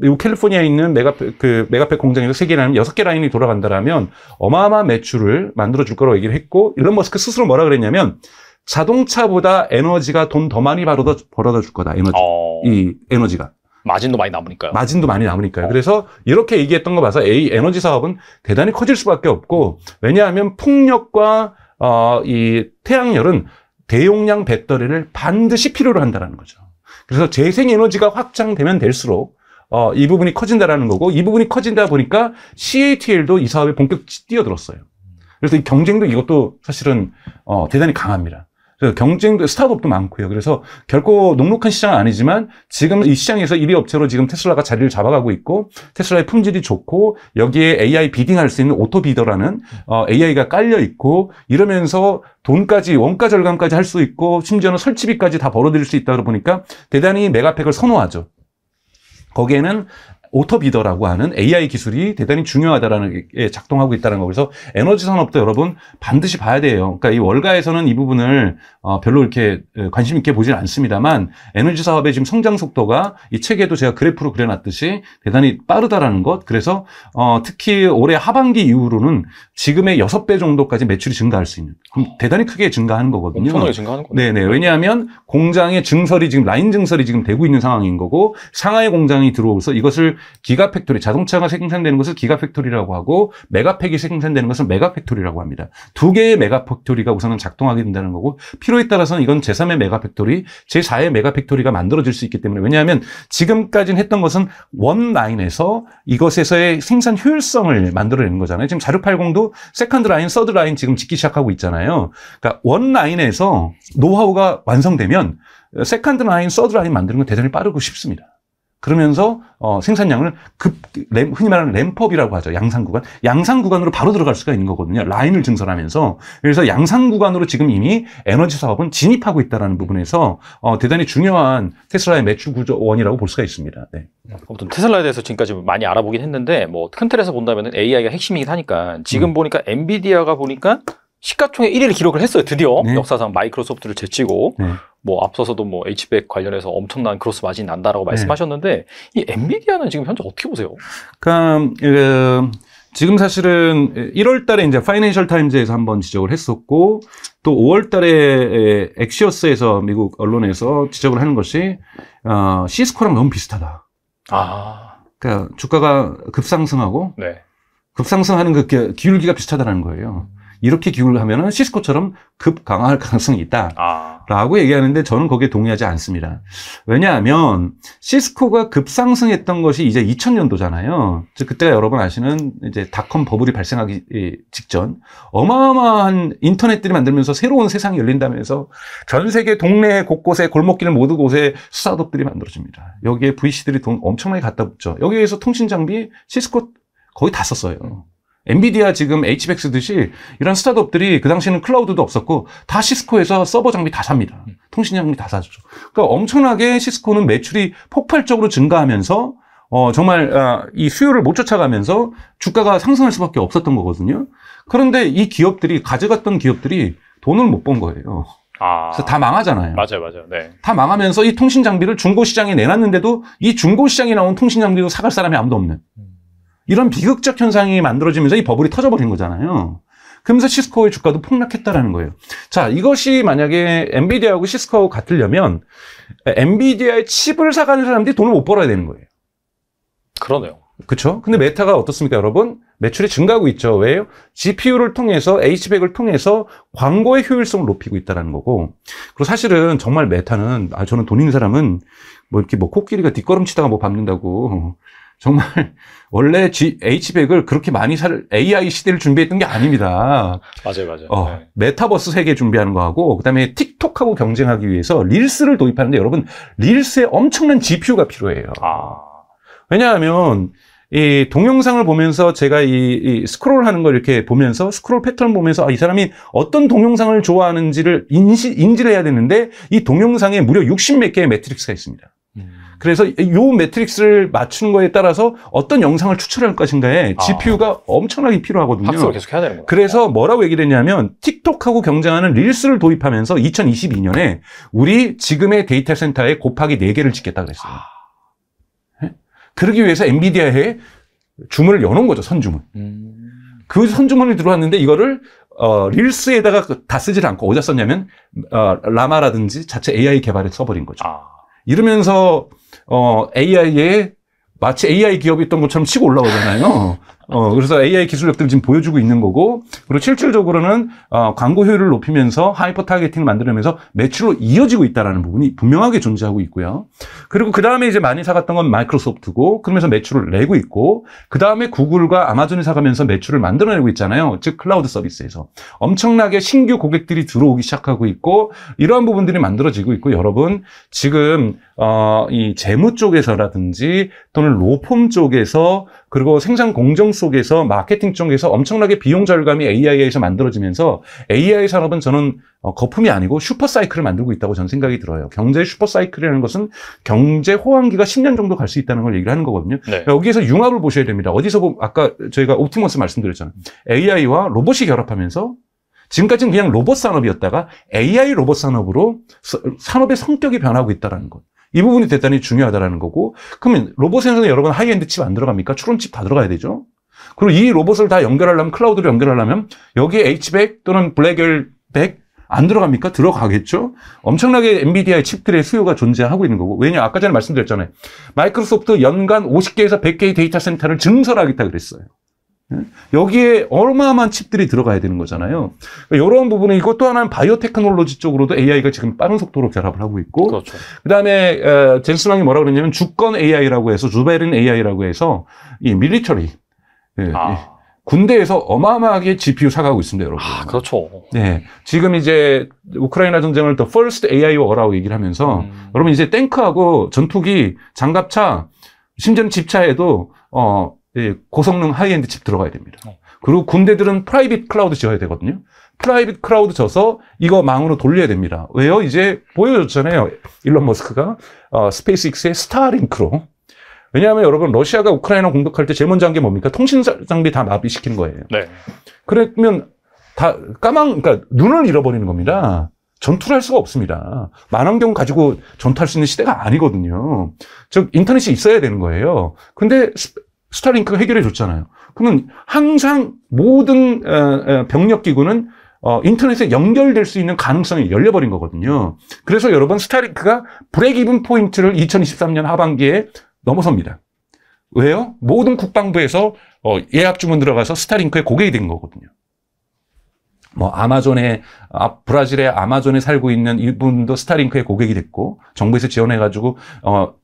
미국 캘리포니아에 있는 메가팩 그 메가팩 공장에서 세개라면 여섯 개 라인이 돌아간다라면 어마어마한 매출을 만들어 줄 거라고 얘기를 했고 일론 머스크 스스로 뭐라 그랬냐면 자동차보다 에너지가 돈 더 많이 벌어다, 벌어다 줄 거다 에너지 어... 이 에너지가 마진도 많이 남으니까요. 마진도 많이 남으니까요. 어. 그래서 이렇게 얘기했던 거 봐서 A 에너지 사업은 대단히 커질 수밖에 없고 왜냐하면 풍력과 어, 이 태양열은 대용량 배터리를 반드시 필요로 한다는 거죠. 그래서 재생에너지가 확장되면 될수록 어, 이 부분이 커진다라는 거고 이 부분이 커진다 보니까 CATL도 이 사업에 본격 뛰어들었어요. 그래서 이 경쟁도 이것도 사실은 어, 대단히 강합니다. 그 경쟁도 스타트업도 많고요. 그래서 결코 녹록한 시장은 아니지만 지금 이 시장에서 1위 업체로 지금 테슬라가 자리를 잡아가고 있고 테슬라의 품질이 좋고 여기에 AI 비딩할 수 있는 오토 비더라는 어, AI가 깔려 있고 이러면서 돈까지 원가 절감까지 할 수 있고 심지어는 설치비까지 다 벌어들일 수 있다 보니까 대단히 메가팩을 선호하죠. 거기에는 오토비더라고 하는 AI 기술이 대단히 중요하다라는 게 작동하고 있다는 거. 그래서 에너지 산업도 여러분 반드시 봐야 돼요. 그러니까 이 월가에서는 이 부분을 어, 별로 이렇게 관심 있게 보진 않습니다만 에너지 사업의 지금 성장 속도가 이 책에도 제가 그래프로 그려놨듯이 대단히 빠르다라는 것. 그래서 어, 특히 올해 하반기 이후로는 지금의 여섯 배 정도까지 매출이 증가할 수 있는. 그럼 대단히 크게 증가하는 거거든요. 엄청나게 증가하는 거죠. 네네. 왜냐하면 공장의 증설이 지금 라인 증설이 지금 되고 있는 상황인 거고 상하이 공장이 들어오서 이것을 기가팩토리, 자동차가 생산되는 것을 기가팩토리라고 하고 메가팩이 생산되는 것을 메가팩토리라고 합니다. 두 개의 메가팩토리가 우선은 작동하게 된다는 거고 필요에 따라서는 이건 제3의 메가팩토리, 제4의 메가팩토리가 만들어질 수 있기 때문에 왜냐하면 지금까지는 했던 것은 원 라인에서 이것에서의 생산 효율성을 만들어내는 거잖아요. 지금 자료80도 세컨드 라인, 서드 라인 지금 짓기 시작하고 있잖아요. 그러니까 원 라인에서 노하우가 완성되면 세컨드 라인, 서드 라인 만드는 건 대단히 빠르고 쉽습니다. 그러면서 어, 생산량을 급 램, 흔히 말하는 램법이라고 하죠. 양상 구간. 양상 구간으로 바로 들어갈 수가 있는 거거든요. 라인을 증설하면서. 그래서 양상 구간으로 지금 이미 에너지 사업은 진입하고 있다는 부분에서 어, 대단히 중요한 테슬라의 매출 구조원이라고 볼 수가 있습니다. 네. 아무튼 테슬라에 대해서 지금까지 뭐 많이 알아보긴 했는데 뭐큰 틀에서 본다면 AI가 핵심이긴 하니까 지금 음. 보니까 엔비디아가 보니까 시가총액 1위를 기록을 했어요. 드디어 네. 역사상 마이크로소프트를 제치고 네. 뭐 앞서서도 뭐 HBEC 관련해서 엄청난 크로스 마진 난다라고 네. 말씀하셨는데 이 엔비디아는 지금 현재 어떻게 보세요? 그럼 음, 지금 사실은 1월 달에 이제 파이낸셜 타임즈에서 한번 지적을 했었고 또 5월 달에 엑시어스에서 미국 언론에서 지적을 하는 것이 어, 시스코랑 너무 비슷하다. 아. 그러니까 주가가 급상승하고 네. 급상승하는 그 기울기가 비슷하다는 거예요. 이렇게 기울을 하면은 시스코처럼 급 강화할 가능성이 있다라고 아. 얘기하는데 저는 거기에 동의하지 않습니다. 왜냐하면 시스코가 급상승했던 것이 이제 2000년도잖아요. 즉 그때가 여러분 아시는 이제 닷컴 버블이 발생하기 예, 직전 어마어마한 인터넷들이 만들면서 새로운 세상이 열린다면서 전 세계 동네 곳곳에 골목길 모든 곳에 수사독들이 만들어집니다. 여기에 VC들이 돈 엄청나게 갖다 붙죠. 여기에서 통신 장비 시스코 거의 다 썼어요. 엔비디아 지금 HBEC 쓰듯이 이런 스타트업들이 그 당시에는 클라우드도 없었고 다 시스코에서 서버 장비 다 삽니다. 통신 장비 다 사죠. 그러니까 엄청나게 시스코는 매출이 폭발적으로 증가하면서 어, 정말 아, 이 수요를 못 쫓아가면서 주가가 상승할 수밖에 없었던 거거든요. 그런데 이 기업들이 가져갔던 기업들이 돈을 못 번 거예요. 아... 그래서 다 망하잖아요. 맞아요, 맞아요. 네. 다 망하면서 이 통신 장비를 중고 시장에 내놨는데도 이 중고 시장에 나온 통신 장비도 사갈 사람이 아무도 없는. 음. 이런 비극적 현상이 만들어지면서 이 버블이 터져버린 거잖아요. 그러면서 시스코의 주가도 폭락했다라는 거예요. 자, 이것이 만약에 엔비디아하고 시스코하고 같으려면 엔비디아의 칩을 사가는 사람들이 돈을 못 벌어야 되는 거예요. 그러네요. 그렇죠? 근데 메타가 어떻습니까, 여러분? 매출이 증가하고 있죠. 왜요? GPU를 통해서 h 1 0 0을 통해서 광고의 효율성을 높이고 있다는 거고. 그리고 사실은 정말 메타는 아 저는 돈 있는 사람은 뭐 이렇게 뭐 코끼리가 뒷걸음치다가 뭐 밟는다고 정말 원래 G, H백을 그렇게 많이 살 AI 시대를 준비했던 게 아닙니다. 맞아요, 맞아요. 어, 네. 메타버스 세계 준비하는 거하고 그다음에 틱톡하고 경쟁하기 위해서 릴스를 도입하는데 여러분 릴스에 엄청난 GPU가 필요해요. 아. 왜냐하면 이 동영상을 보면서 제가 이, 이, 스크롤하는 걸 이렇게 보면서 스크롤 패턴 보면서 아, 이 사람이 어떤 동영상을 좋아하는지를 인지, 인지를 해야 되는데 이 동영상에 무려 60 몇 개의 매트릭스가 있습니다. 그래서 요 매트릭스를 맞추는 거에 따라서 어떤 영상을 추출할 것인가에 아. GPU가 엄청나게 필요하거든요. 학습을 계속 해야 되는 거예요. 그래서 뭐라고 얘기를 했냐면 틱톡하고 경쟁하는 릴스를 도입하면서 2022년에 우리 지금의 데이터 센터에 곱하기 4개를 짓겠다 그랬어요. 아. 예? 그러기 위해서 엔비디아에 주문을 여놓은 거죠, 선주문. 음. 그 선주문이 들어왔는데 이거를 어, 릴스에다가 다 쓰질 않고 어디다 썼냐면 어, 라마라든지 자체 AI 개발에 써버린 거죠. 아. 이러면서 어, AI에 마치 AI 기업이 있던 것처럼 치고 올라오잖아요. 어, 그래서 AI 기술력들을 지금 보여주고 있는 거고, 그리고 실질적으로는 어, 광고 효율을 높이면서 하이퍼 타겟팅을 만들면서 매출로 이어지고 있다는 부분이 분명하게 존재하고 있고요. 그리고 그 다음에 이제 많이 사갔던 건 마이크로소프트고, 그러면서 매출을 내고 있고, 그 다음에 구글과 아마존이 사가면서 매출을 만들어내고 있잖아요. 즉, 클라우드 서비스에서. 엄청나게 신규 고객들이 들어오기 시작하고 있고, 이러한 부분들이 만들어지고 있고, 여러분, 지금, 어, 이 재무 쪽에서라든지, 또는 로펌 쪽에서, 그리고 생산 공정 속에서 마케팅 쪽에서 엄청나게 비용 절감이 AI에서 만들어지면서 AI 산업은 저는 어, 거품이 아니고 슈퍼사이클을 만들고 있다고 저는 생각이 들어요. 경제 슈퍼사이클이라는 것은 경제 호황기가 10년 정도 갈 수 있다는 걸 얘기를 하는 거거든요. 네. 여기에서 융합을 보셔야 됩니다. 어디서 보면 아까 저희가 옵티머스 말씀드렸잖아요. AI와 로봇이 결합하면서 지금까지는 그냥 로봇 산업이었다가 AI 로봇 산업으로 산업의 성격이 변하고 있다는 것. 이 부분이 대단히 중요하다라는 거고 그러면 로봇에서는 여러분 하이엔드 칩 안 들어갑니까? 추론칩 다 들어가야 되죠. 그리고 이 로봇을 다 연결하려면 클라우드로 연결하려면 여기에 H100 또는 블랙웰100 안 들어갑니까? 들어가겠죠? 엄청나게 엔비디아의 칩들의 수요가 존재하고 있는 거고. 왜냐? 아까 전에 말씀드렸잖아요. 마이크로소프트 연간 50개에서 100개의 데이터 센터를 증설하겠다 그랬어요. 예? 여기에 얼마만 칩들이 들어가야 되는 거잖아요. 그러니까 이런 부분은 이것 또 하나는 바이오 테크놀로지 쪽으로도 AI가 지금 빠른 속도로 결합을 하고 있고, 그렇죠. 그다음에 젠슨왕이 뭐라 고 그러냐면 주권 AI라고 해서 주베린 AI라고 해서 이 밀리터리 예, 아. 예. 군대에서 어마어마하게 GPU 사가고 있습니다, 여러분. 아, 그렇죠. 네. 지금 이제 우크라이나 전쟁을 더 first AI w 라고 얘기를 하면서 음. 여러분 이제 탱크하고 전투기, 장갑차, 심지어는 집차에도 어 예, 고성능 하이엔드 칩 들어가야 됩니다. 어. 그리고 군대들은 프라이빗 클라우드 지어야 되거든요. 프라이빗 클라우드 져서 이거 망으로 돌려야 됩니다. 왜요? 이제 보여줬잖아요. 일론 머스크가 어, 스페이스X의 스타링크로 왜냐하면 여러분 러시아가 우크라이나 공격할 때 제일 먼저 한 게 뭡니까? 통신 장비 다 마비시킨 거예요. 네. 그러면 다 까망 그러니까 눈을 잃어버리는 겁니다. 전투를 할 수가 없습니다. 만환경 가지고 전투할 수 있는 시대가 아니거든요. 즉 인터넷이 있어야 되는 거예요. 근데 스타링크가 해결해 줬잖아요. 그러면 항상 모든 어, 어, 병력 기구는 어, 인터넷에 연결될 수 있는 가능성이 열려버린 거거든요. 그래서 여러분 스타링크가 브레이크 이븐 포인트를 2023년 하반기에 넘어섭니다. 왜요? 모든 국방부에서 어, 예약 주문 들어가서 스타링크의 고객이 된 거거든요. 뭐 아마존에 아, 브라질의 아마존에 살고 있는 이분도 스타링크의 고객이 됐고 정부에서 지원해가지고 어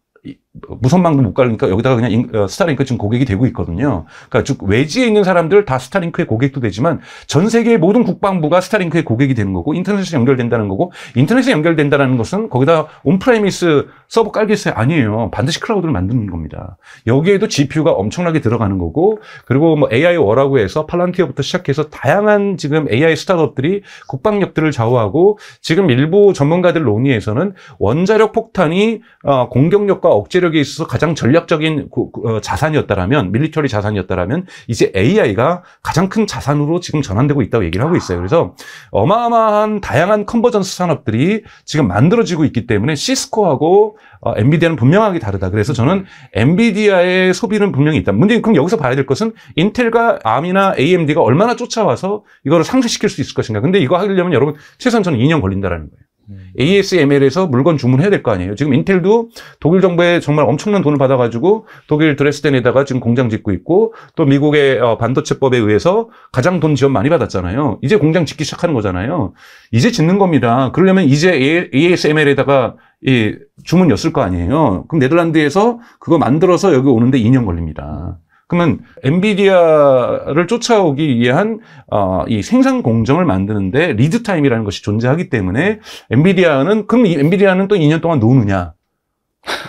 무선망도 못 가니까 여기다가 그냥 인, 어, 스타링크 지금 고객이 되고 있거든요. 그러니까 즉 외지에 있는 사람들 다 스타링크의 고객도 되지만 전 세계의 모든 국방부가 스타링크의 고객이 되는 거고 인터넷에 연결된다는 거고 인터넷에 연결된다는 것은 거기다 온프라이미스 서버 깔겠어요? 아니에요. 반드시 클라우드를 만드는 겁니다. 여기에도 GPU가 엄청나게 들어가는 거고 그리고 뭐 AI 워라고 해서 팔란티어부터 시작해서 다양한 지금 AI 스타트업들이 국방력들을 좌우하고 지금 일부 전문가들 논의에서는 원자력 폭탄이 어, 공격력과 억제 세력에 있어서 가장 전략적인 어, 자산이었다라면 밀리터리 자산이었다라면 이제 AI가 가장 큰 자산으로 지금 전환되고 있다고 얘기를 하고 있어요. 그래서 어마어마한 다양한 컨버전스 산업들이 지금 만들어지고 있기 때문에 시스코하고 어, 엔비디아는 분명하게 다르다. 그래서 저는 엔비디아의 소비는 분명히 있다. 문제는 그럼 여기서 봐야 될 것은 인텔과 암이나 AMD가 얼마나 쫓아와서 이거를 상쇄시킬 수 있을 것인가. 근데 이거 하려면 여러분 최소한 저는 2년 걸린다라는 거예요. 음. ASML에서 물건 주문해야 될 거 아니에요. 지금 인텔도 독일 정부에 정말 엄청난 돈을 받아가지고 독일 드레스덴에다가 지금 공장 짓고 있고 또 미국의 어, 반도체법에 의해서 가장 돈 지원 많이 받았잖아요. 이제 공장 짓기 시작하는 거잖아요. 이제 짓는 겁니다. 그러려면 이제 ASML에다가 이 주문이었을 거 아니에요. 그럼 네덜란드에서 그거 만들어서 여기 오는데 2년 걸립니다. 그러면 엔비디아를 쫓아오기 위한 어, 이 생산 공정을 만드는데 리드 타임이라는 것이 존재하기 때문에 엔비디아는 그럼 이 엔비디아는 또 2년 동안 노느냐?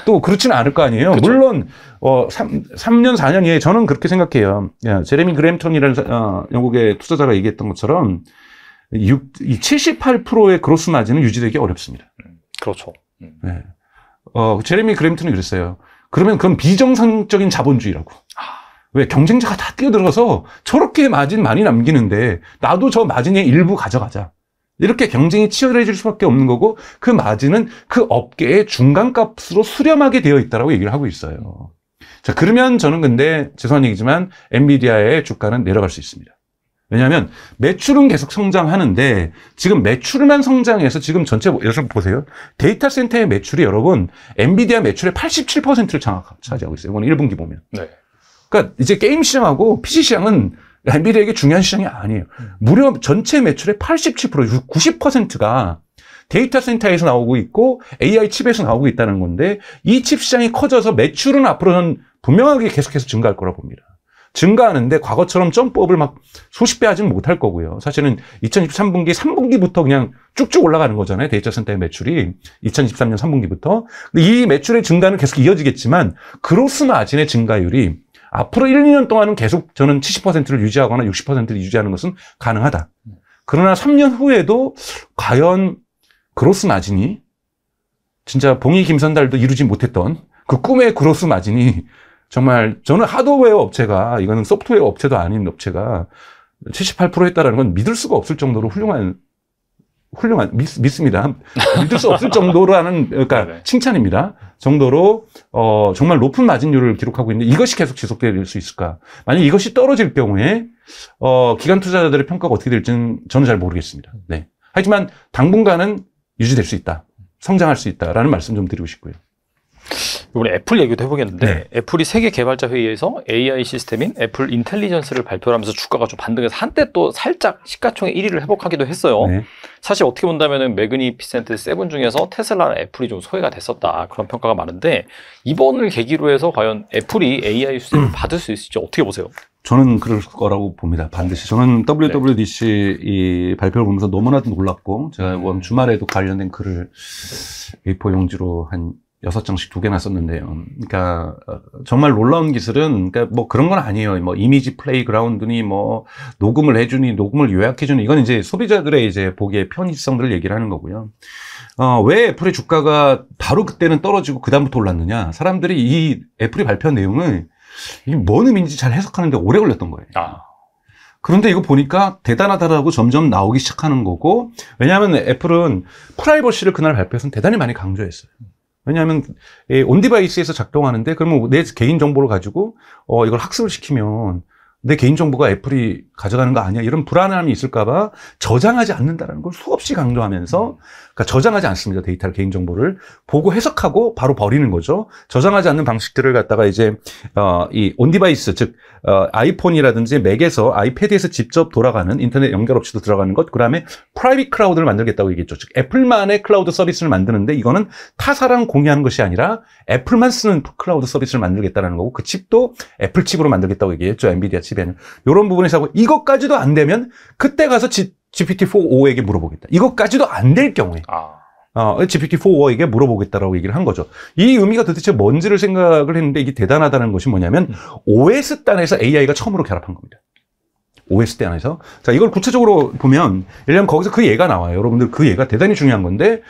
또 그렇지는 않을 거 아니에요. 그쵸. 물론 어 3, 3년 4년 이에 저는 그렇게 생각해요. 예, 제레미 그램턴이라는 어, 영국의 투자자가 얘기했던 것처럼 6, 78%의 그로스 마진은 유지되기 어렵습니다. 음, 그렇죠. 네. 어, 제레미 그램턴이 그랬어요. 그러면 그건 비정상적인 자본주의라고. 왜 경쟁자가 다 뛰어들어서 저렇게 마진 많이 남기는데 나도 저 마진의 일부 가져가자. 이렇게 경쟁이 치열해질 수밖에 없는 거고 그 마진은 그 업계의 중간값으로 수렴하게 되어 있다라고 얘기를 하고 있어요. 자 그러면 저는 근데 죄송한 얘기지만 엔비디아의 주가는 내려갈 수 있습니다. 왜냐하면 매출은 계속 성장하는데 지금 매출만 성장해서 지금 전체 여러분 보세요. 데이터 센터의 매출이 여러분 엔비디아 매출의 87%를 장악, 차지하고 있어요. 이건 1분기 보면. 네. 그러니까 이제 게임 시장하고 PC 시장은 엔비디아에게 중요한 시장이 아니에요. 음. 무려 전체 매출의 87%, 90%가 데이터 센터에서 나오고 있고 AI 칩에서 나오고 있다는 건데 이 칩 시장이 커져서 매출은 앞으로는 분명하게 계속해서 증가할 거라 고 봅니다. 증가하는데 과거처럼 점프업을 막 수십 배 하지는 못할 거고요. 사실은 2023분기 3분기부터 그냥 쭉쭉 올라가는 거잖아요. 데이터 센터의 매출이 2023년 3분기부터. 이 매출의 증가는 계속 이어지겠지만 그로스 마진의 증가율이 앞으로 1, 2년 동안은 계속 저는 70%를 유지하거나 60%를 유지하는 것은 가능하다. 그러나 3년 후에도 과연 그로스 마진이 진짜 봉이 김선달도 이루지 못했던 그 꿈의 그로스 마진이 정말 저는 하드웨어 업체가 이거는 소프트웨어 업체도 아닌 업체가 78% 했다라는 건 믿을 수가 없을 정도로 훌륭한 훌륭한 믿, 습니다 믿을 수 없을 정도라는 그러니까 네네. 네. 칭찬입니다. 정도로 어 정말 높은 마진율을 기록하고 있는데 이것이 계속 지속될 수 있을까? 만약 이것이 떨어질 경우에 어 기관 투자자들의 평가가 어떻게 될지는 저는 잘 모르겠습니다. 네. 하지만 당분간은 유지될 수 있다. 성장할 수 있다라는 말씀 좀 드리고 싶고요. 이번에 애플 얘기도 해보겠는데 네. 애플이 세계 개발자 회의에서 AI 시스템인 애플 인텔리전스를 발표하면서 주가가 좀 반등해서 한때 또 살짝 시가총액 1위를 회복하기도 했어요. 네. 사실 어떻게 본다면은 매그니피센트 세븐 중에서 테슬라랑 애플이 좀 소외가 됐었다 그런 평가가 많은데 이번을 계기로 해서 과연 애플이 AI 수혜를 받을 수 있을지 어떻게 보세요? 저는 그럴 거라고 봅니다. 반드시. 저는 WWDC 네. 이 발표를 보면서 너무나도 놀랐고, 제가 음. 이번 주말에도 관련된 글을 A4 용지로 한 여섯 장씩 두 개나 썼는데요. 그러니까 어, 정말 놀라운 기술은 그러니까 뭐 그런 건 아니에요. 뭐 이미지 플레이그라운드니 뭐 녹음을 해주니 녹음을 요약해주니 이건 이제 소비자들의 이제 보기에 편의성들을 얘기를 하는 거고요. 어, 왜 애플의 주가가 바로 그때는 떨어지고 그 다음부터 올랐느냐? 사람들이 이 애플이 발표한 내용을 이뭔 의미인지 잘 해석하는데 오래 걸렸던 거예요. 아. 그런데 이거 보니까 대단하다라고 점점 나오기 시작하는 거고 왜냐하면 애플은 프라이버시를 그날 발표해서 대단히 많이 강조했어요. 왜냐하면 온 디바이스에서 작동하는데 그러면 내 개인 정보를 가지고 어 이걸 학습을 시키면 내 개인 정보가 애플이 가져가는 거 아니야 이런 불안함이 있을까봐 저장하지 않는다라는 걸 수없이 강조하면서 음. 그러니까 저장하지 않습니다. 데이터를 개인 정보를 보고 해석하고 바로 버리는 거죠. 저장하지 않는 방식들을 갖다가 이제 어, 이 온디바이스 즉 어, 아이폰이라든지 맥에서 아이패드에서 직접 돌아가는 인터넷 연결 없이도 들어가는 것, 그다음에 프라이빗 클라우드를 만들겠다고 얘기했죠. 즉 애플만의 클라우드 서비스를 만드는데 이거는 타사랑 공유하는 것이 아니라 애플만 쓰는 클라우드 서비스를 만들겠다는 거고 그 칩도 애플 칩으로 만들겠다고 얘기했죠. 엔비디아 칩에는 이런 부분에서 하고 이것까지도 안 되면 그때 가서 지, GPT-4O에게 물어보겠다. 이것까지도 안 될 경우에 아. 어, GPT-4O에게 물어보겠다라고 얘기를 한 거죠. 이 의미가 도대체 뭔지를 생각을 했는데 이게 대단하다는 것이 뭐냐면 음. OS 단에서 AI가 처음으로 결합한 겁니다. OS 단에서 자, 이걸 구체적으로 보면, 예를 들면 거기서 그 예가 나와요. 여러분들 그 예가 대단히 중요한 건데,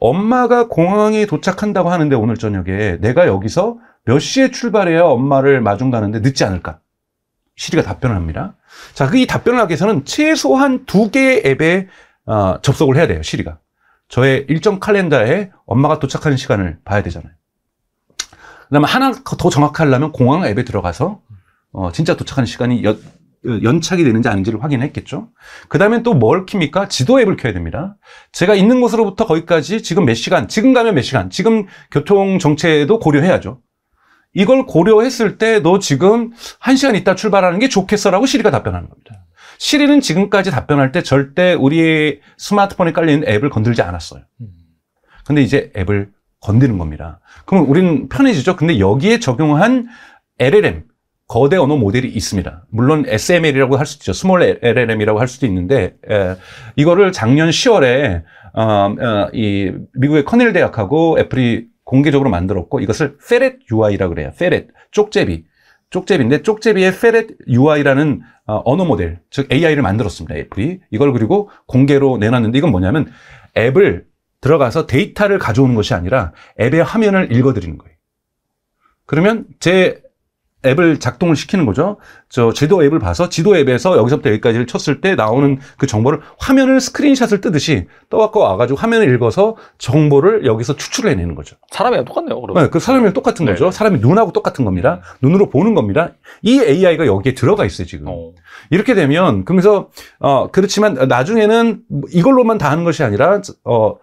엄마가 공항에 도착한다고 하는데 오늘 저녁에 내가 여기서 몇 시에 출발해야 엄마를 마중 가는데 늦지 않을까? 시리가 답변을 합니다. 자, 그 이 답변을 하기 위해서는 최소한 두 개의 앱에 어, 접속을 해야 돼요, 시리가. 저의 일정 칼렌더에 엄마가 도착하는 시간을 봐야 되잖아요. 그 다음에 하나 더 정확하려면 공항 앱에 들어가서 어, 진짜 도착하는 시간이 여, 연착이 되는지 아닌지를 확인했겠죠. 그 다음에 또 뭘 킵니까? 지도 앱을 켜야 됩니다. 제가 있는 곳으로부터 거기까지 지금 몇 시간, 지금 가면 몇 시간, 지금 교통 정체도 고려해야죠. 이걸 고려했을 때 너 지금 한시간 있다 출발하는 게 좋겠어라고 시리가 답변하는 겁니다. 시리는 지금까지 답변할 때 절대 우리 스마트폰에 깔린 앱을 건들지 않았어요. 근데 이제 앱을 건드는 겁니다. 그럼 우리는 편해지죠. 근데 여기에 적용한 LLM, 거대 언어 모델이 있습니다. 물론 SML이라고 할수도 있죠. 스몰 LLM이라고 할 수도 있는데 에, 이거를 작년 10월에 어, 어, 이 미국의 커넬 대학하고 애플이 공개적으로 만들었고 이것을 페렛 UI라고 그래요. 페렛, 쪽제비. 쪽제비인데 쪽제비의 페렛 UI라는 어, 언어 모델, 즉 AI를 만들었습니다. 애플이. 이걸 그리고 공개로 내놨는데 이건 뭐냐면 앱을 들어가서 데이터를 가져오는 것이 아니라 앱의 화면을 읽어드리는 거예요. 그러면 제 앱을 작동을 시키는 거죠. 저 지도 앱을 봐서 지도 앱에서 여기서부터 여기까지를 쳤을 때 나오는 그 정보를 화면을 스크린샷을 뜨듯이 떠갖고 와가지고 화면을 읽어서 정보를 여기서 추출을 해내는 거죠. 사람이랑 똑같네요, 그러면. 네, 그 사람이랑 똑같은 거죠. 사람이 눈하고 똑같은 겁니다. 눈으로 보는 겁니다. 이 AI가 여기에 들어가 있어요, 지금. 어. 이렇게 되면, 그래서, 어, 그렇지만 나중에는 뭐 이걸로만 다 하는 것이 아니라, 어,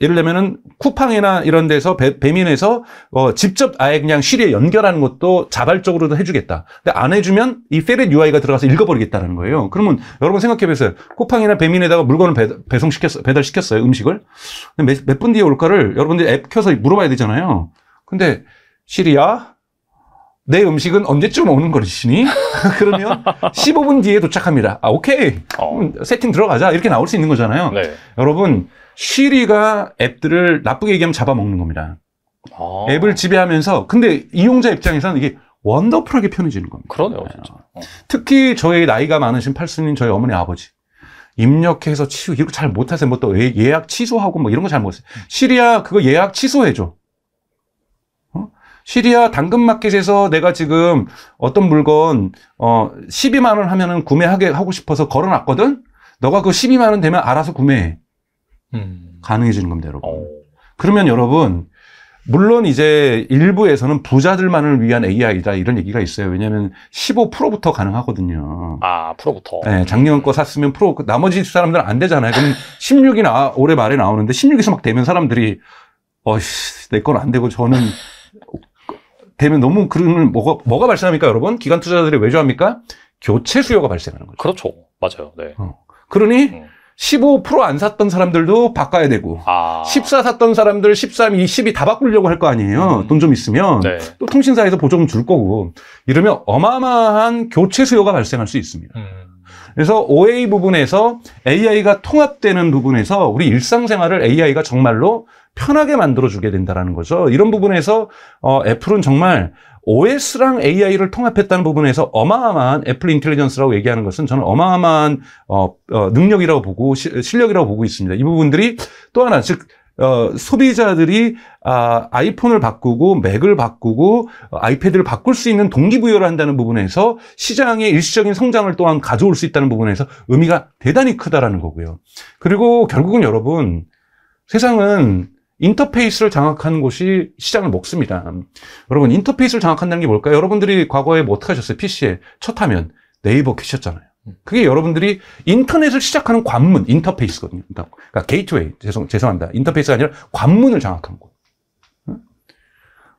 예를 들면은 쿠팡이나 이런 데서 배, 민에서 어, 직접 아예 그냥 쉬리에 연결하는 것도 자발적으로도 해주겠다. 근데 안 해주면 이 페렛 UI가 들어가서 읽어버리겠다는 거예요. 그러면 여러분 생각해보세요. 쿠팡이나 배민에다가 물건을 배, 송시켰어 배달시켰어요. 음식을. 몇 분 뒤에 올거를 여러분들이 앱 켜서 물어봐야 되잖아요. 근데 시리야 내 음식은 언제쯤 오는 거시니? 그러면 15분 뒤에 도착합니다. 아 오케이 어. 음, 세팅 들어가자 이렇게 나올 수 있는 거잖아요. 네. 여러분 시리가 앱들을 나쁘게 얘기하면 잡아먹는 겁니다. 아. 앱을 지배하면서 근데 이용자 입장에서는 이게 원더풀하게 편해지는 겁니다. 그러네요, 네. 진짜. 어. 특히 저희 나이가 많으신 팔순인 저희 어머니 아버지 입력해서 치우 이거 잘 못하세요. 뭐또 예, 예약 취소하고 뭐 이런 거 잘 못하세요. 시리아 그거 예약 취소해줘. 어? 시리아 당근마켓에서 내가 지금 어떤 물건 어 12만 원 하면은 구매하게 하고 싶어서 걸어놨거든. 너가 그 12만 원 되면 알아서 구매해. 음. 가능해지는 겁니다, 여러분. 어. 그러면 여러분 물론 이제 일부에서는 부자들만을 위한 AI다 이런 얘기가 있어요. 왜냐하면 15%부터 가능하거든요. 아, 프로부터. 네, 작년 거 샀으면 프로, 나머지 사람들은 안 되잖아요. 그럼 16이나 올해 말에 나오는데 16에서 막 되면 사람들이 어씨 내 건 안 되고 저는 되면 너무 그러면 뭐가 뭐가 발생합니까, 여러분? 기관 투자자들이 왜 좋아합니까? 교체 수요가 발생하는 거죠. 그렇죠, 맞아요. 네. 어. 그러니. 음. 15%안 샀던 사람들도 바꿔야 되고 아. 14 샀던 사람들 13, 20이 다 바꾸려고 할 거 아니에요. 음. 돈좀 있으면 네. 또 통신사에서 보조금 줄 거고 이러면 어마어마한 교체 수요가 발생할 수 있습니다. 음. 그래서 OA 부분에서 AI가 통합되는 부분에서 우리 일상생활을 AI가 정말로 편하게 만들어주게 된다는 거죠. 이런 부분에서 어, 애플은 정말 OS랑 AI를 통합했다는 부분에서 어마어마한 애플 인텔리전스라고 얘기하는 것은 저는 어마어마한 어, 어, 능력이라고 보고 시, 실력이라고 보고 있습니다. 이 부분들이 또 하나 즉 어, 소비자들이 아, 아이폰을 바꾸고 맥을 바꾸고 어, 아이패드를 바꿀 수 있는 동기부여를 한다는 부분에서 시장의 일시적인 성장을 또한 가져올 수 있다는 부분에서 의미가 대단히 크다라는 거고요. 그리고 결국은 여러분 세상은 인터페이스를 장악하는 곳이 시장을 먹습니다. 여러분 인터페이스를 장악한다는 게 뭘까요? 여러분들이 과거에 뭐 어떻게 하셨어요? PC에 첫 화면 네이버 키셨잖아요. 그게 여러분들이 인터넷을 시작하는 관문, 인터페이스거든요. 그러니까 게이트웨이, 죄송, 죄송합니다. 인터페이스가 아니라 관문을 장악한 거.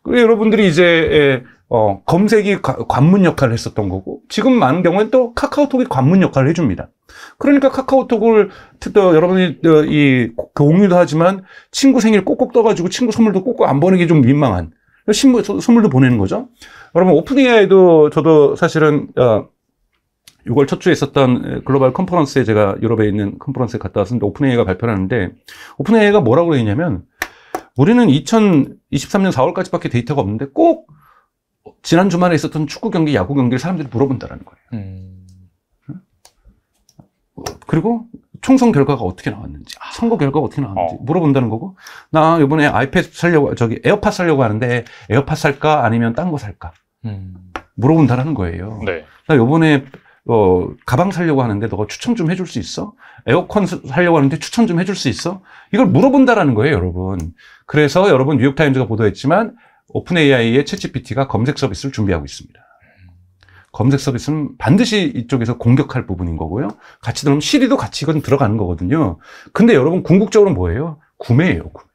근데 여러분들이 이제 예, 어, 검색이 관문 역할을 했었던 거고 지금 많은 경우엔 또 카카오톡이 관문 역할을 해줍니다. 그러니까 카카오톡을 또 여러분이 어, 이 공유도 하지만 친구 생일 꼭꼭 떠가지고 친구 선물도 꼭꼭 안 보는 게 좀 민망한 신부, 선물도 보내는 거죠. 여러분 오픈AI도 저도 사실은 어, 6월 첫 주에 있었던 글로벌 컨퍼런스에 제가 유럽에 있는 컨퍼런스에 갔다 왔었는데 오픈AI가 발표를 하는데 오픈AI가 뭐라고 했냐면 우리는 2023년 4월까지밖에 데이터가 없는데 꼭 지난 주말에 있었던 축구 경기, 야구 경기를 사람들이 물어본다라는 거예요. 음. 어? 그리고 총선 결과가 어떻게 나왔는지, 아. 선거 결과가 어떻게 나왔는지 어. 물어본다는 거고, 나 이번에 아이패드 살려고, 저기 에어팟 살려고 하는데 에어팟 살까? 아니면 딴 거 살까? 음. 물어본다라는 거예요. 네. 나 요번에 어, 가방 살려고 하는데 너가 추천 좀 해줄 수 있어? 에어컨 살려고 하는데 추천 좀 해줄 수 있어? 이걸 물어본다라는 거예요, 여러분. 그래서 여러분 뉴욕타임즈가 보도했지만 오픈 AI의 챗GPT가 검색 서비스를 준비하고 있습니다. 검색 서비스는 반드시 이쪽에서 공격할 부분인 거고요. 같이 들어오면 시리도 같이 이건 들어가는 거거든요. 근데 여러분 궁극적으로 뭐예요? 구매예요, 구매.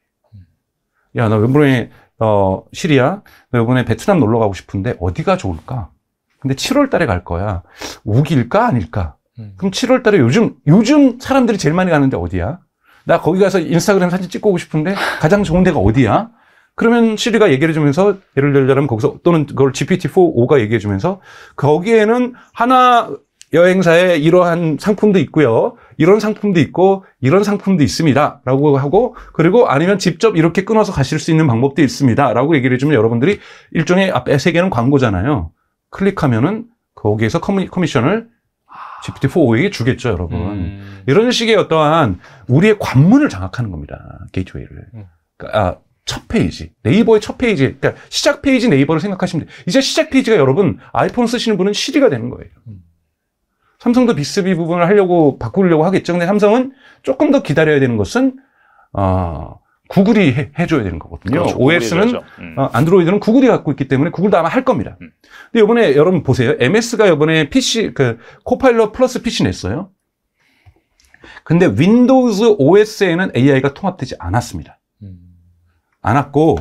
야, 나 이번에 어, 시리야, 나 이번에 베트남 놀러 가고 싶은데 어디가 좋을까? 근데 7월 달에 갈 거야. 우기일까 아닐까? 음. 그럼 7월 달에 요즘 요즘 사람들이 제일 많이 가는데 어디야? 나 거기 가서 인스타그램 사진 찍고 오고 싶은데 가장 좋은 데가 어디야? 그러면 시리가 얘기를 해주면서 예를 들자면 거기서 또는 그걸 GPT-4, 5가 얘기해 주면서 거기에는 하나 여행사의 이러한 상품도 있고요. 이런 상품도 있고 이런 상품도 있습니다. 라고 하고 그리고 아니면 직접 이렇게 끊어서 가실 수 있는 방법도 있습니다. 라고 얘기를 해주면 여러분들이 일종의 앞에 세계는 광고잖아요. 클릭하면은 거기에서 커미, 커미션을 GPT-4에게 주겠죠, 여러분. 음. 이런 식의 어떠한 우리의 관문을 장악하는 겁니다. 게이트웨이를. 음. 그러니까, 아, 첫 페이지. 네이버의 첫 페이지. 그러니까 시작 페이지 네이버를 생각하시면 돼요. 이제 시작 페이지가 여러분 아이폰 쓰시는 분은 시리가 되는 거예요. 음. 삼성도 비스비 부분을 하려고 바꾸려고 하겠죠. 근데 삼성은 조금 더 기다려야 되는 것은 어, 구글이 해, 줘야 되는 거거든요. 그렇죠. OS는 음. 어, 안드로이드는 구글이 갖고 있기 때문에 구글도 아마 할 겁니다. 음. 근데 이번에 여러분 보세요. MS가 이번에 PC 그 코파일럿 플러스 PC 냈어요. 근데 윈도우즈 OS에는 AI가 통합되지 않았습니다. 음. 않았고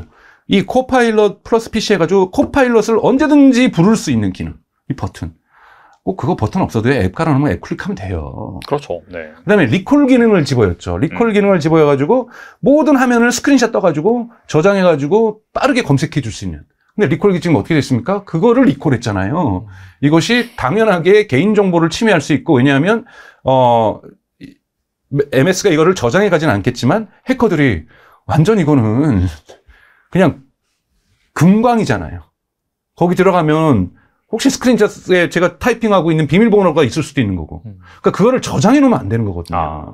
이 코파일럿 플러스 PC 해가지고 코파일럿을 언제든지 부를 수 있는 기능, 이 버튼. 꼭 그거 버튼 없어도 앱 깔아놓으면 앱 클릭하면 돼요. 그렇죠. 네. 그다음에 리콜 기능을 집어였죠. 리콜 음. 기능을 집어여가지고 모든 화면을 스크린샷 떠가지고 저장해가지고 빠르게 검색해 줄 수 있는. 근데 리콜기 지금 어떻게 됐습니까? 그거를 리콜했잖아요. 이것이 당연하게 개인 정보를 침해할 수 있고 왜냐하면 어 MS가 이거를 저장해 가진 않겠지만 해커들이 완전 이거는 그냥 금광이잖아요. 거기 들어가면 혹시 스크린샷에 제가 타이핑하고 있는 비밀번호가 있을 수도 있는 거고. 음. 그러니까 그거를 저장해 놓으면 안 되는 거거든요. 아.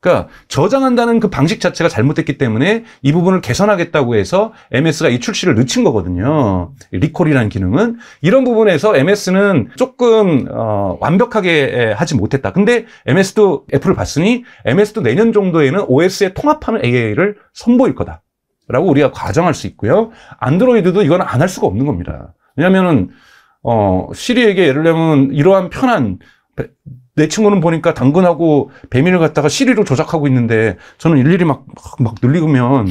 그러니까 저장한다는 그 방식 자체가 잘못됐기 때문에 이 부분을 개선하겠다고 해서 MS가 이 출시를 늦춘 거거든요. 리콜이라는 기능은 이런 부분에서 MS는 조금 어, 완벽하게 하지 못했다. 근데 MS도 애플을 봤으니 MS도 내년 정도에는 OS에 통합하는 AI를 선보일 거다라고 우리가 과정할 수 있고요. 안드로이드도 이건 안 할 수가 없는 겁니다. 왜냐면은 어, 시리에게 예를 들면 이러한 편한 내 친구는 보니까 당근하고 배민을 갖다가 시리로 조작하고 있는데 저는 일일이 막, 막 늘리면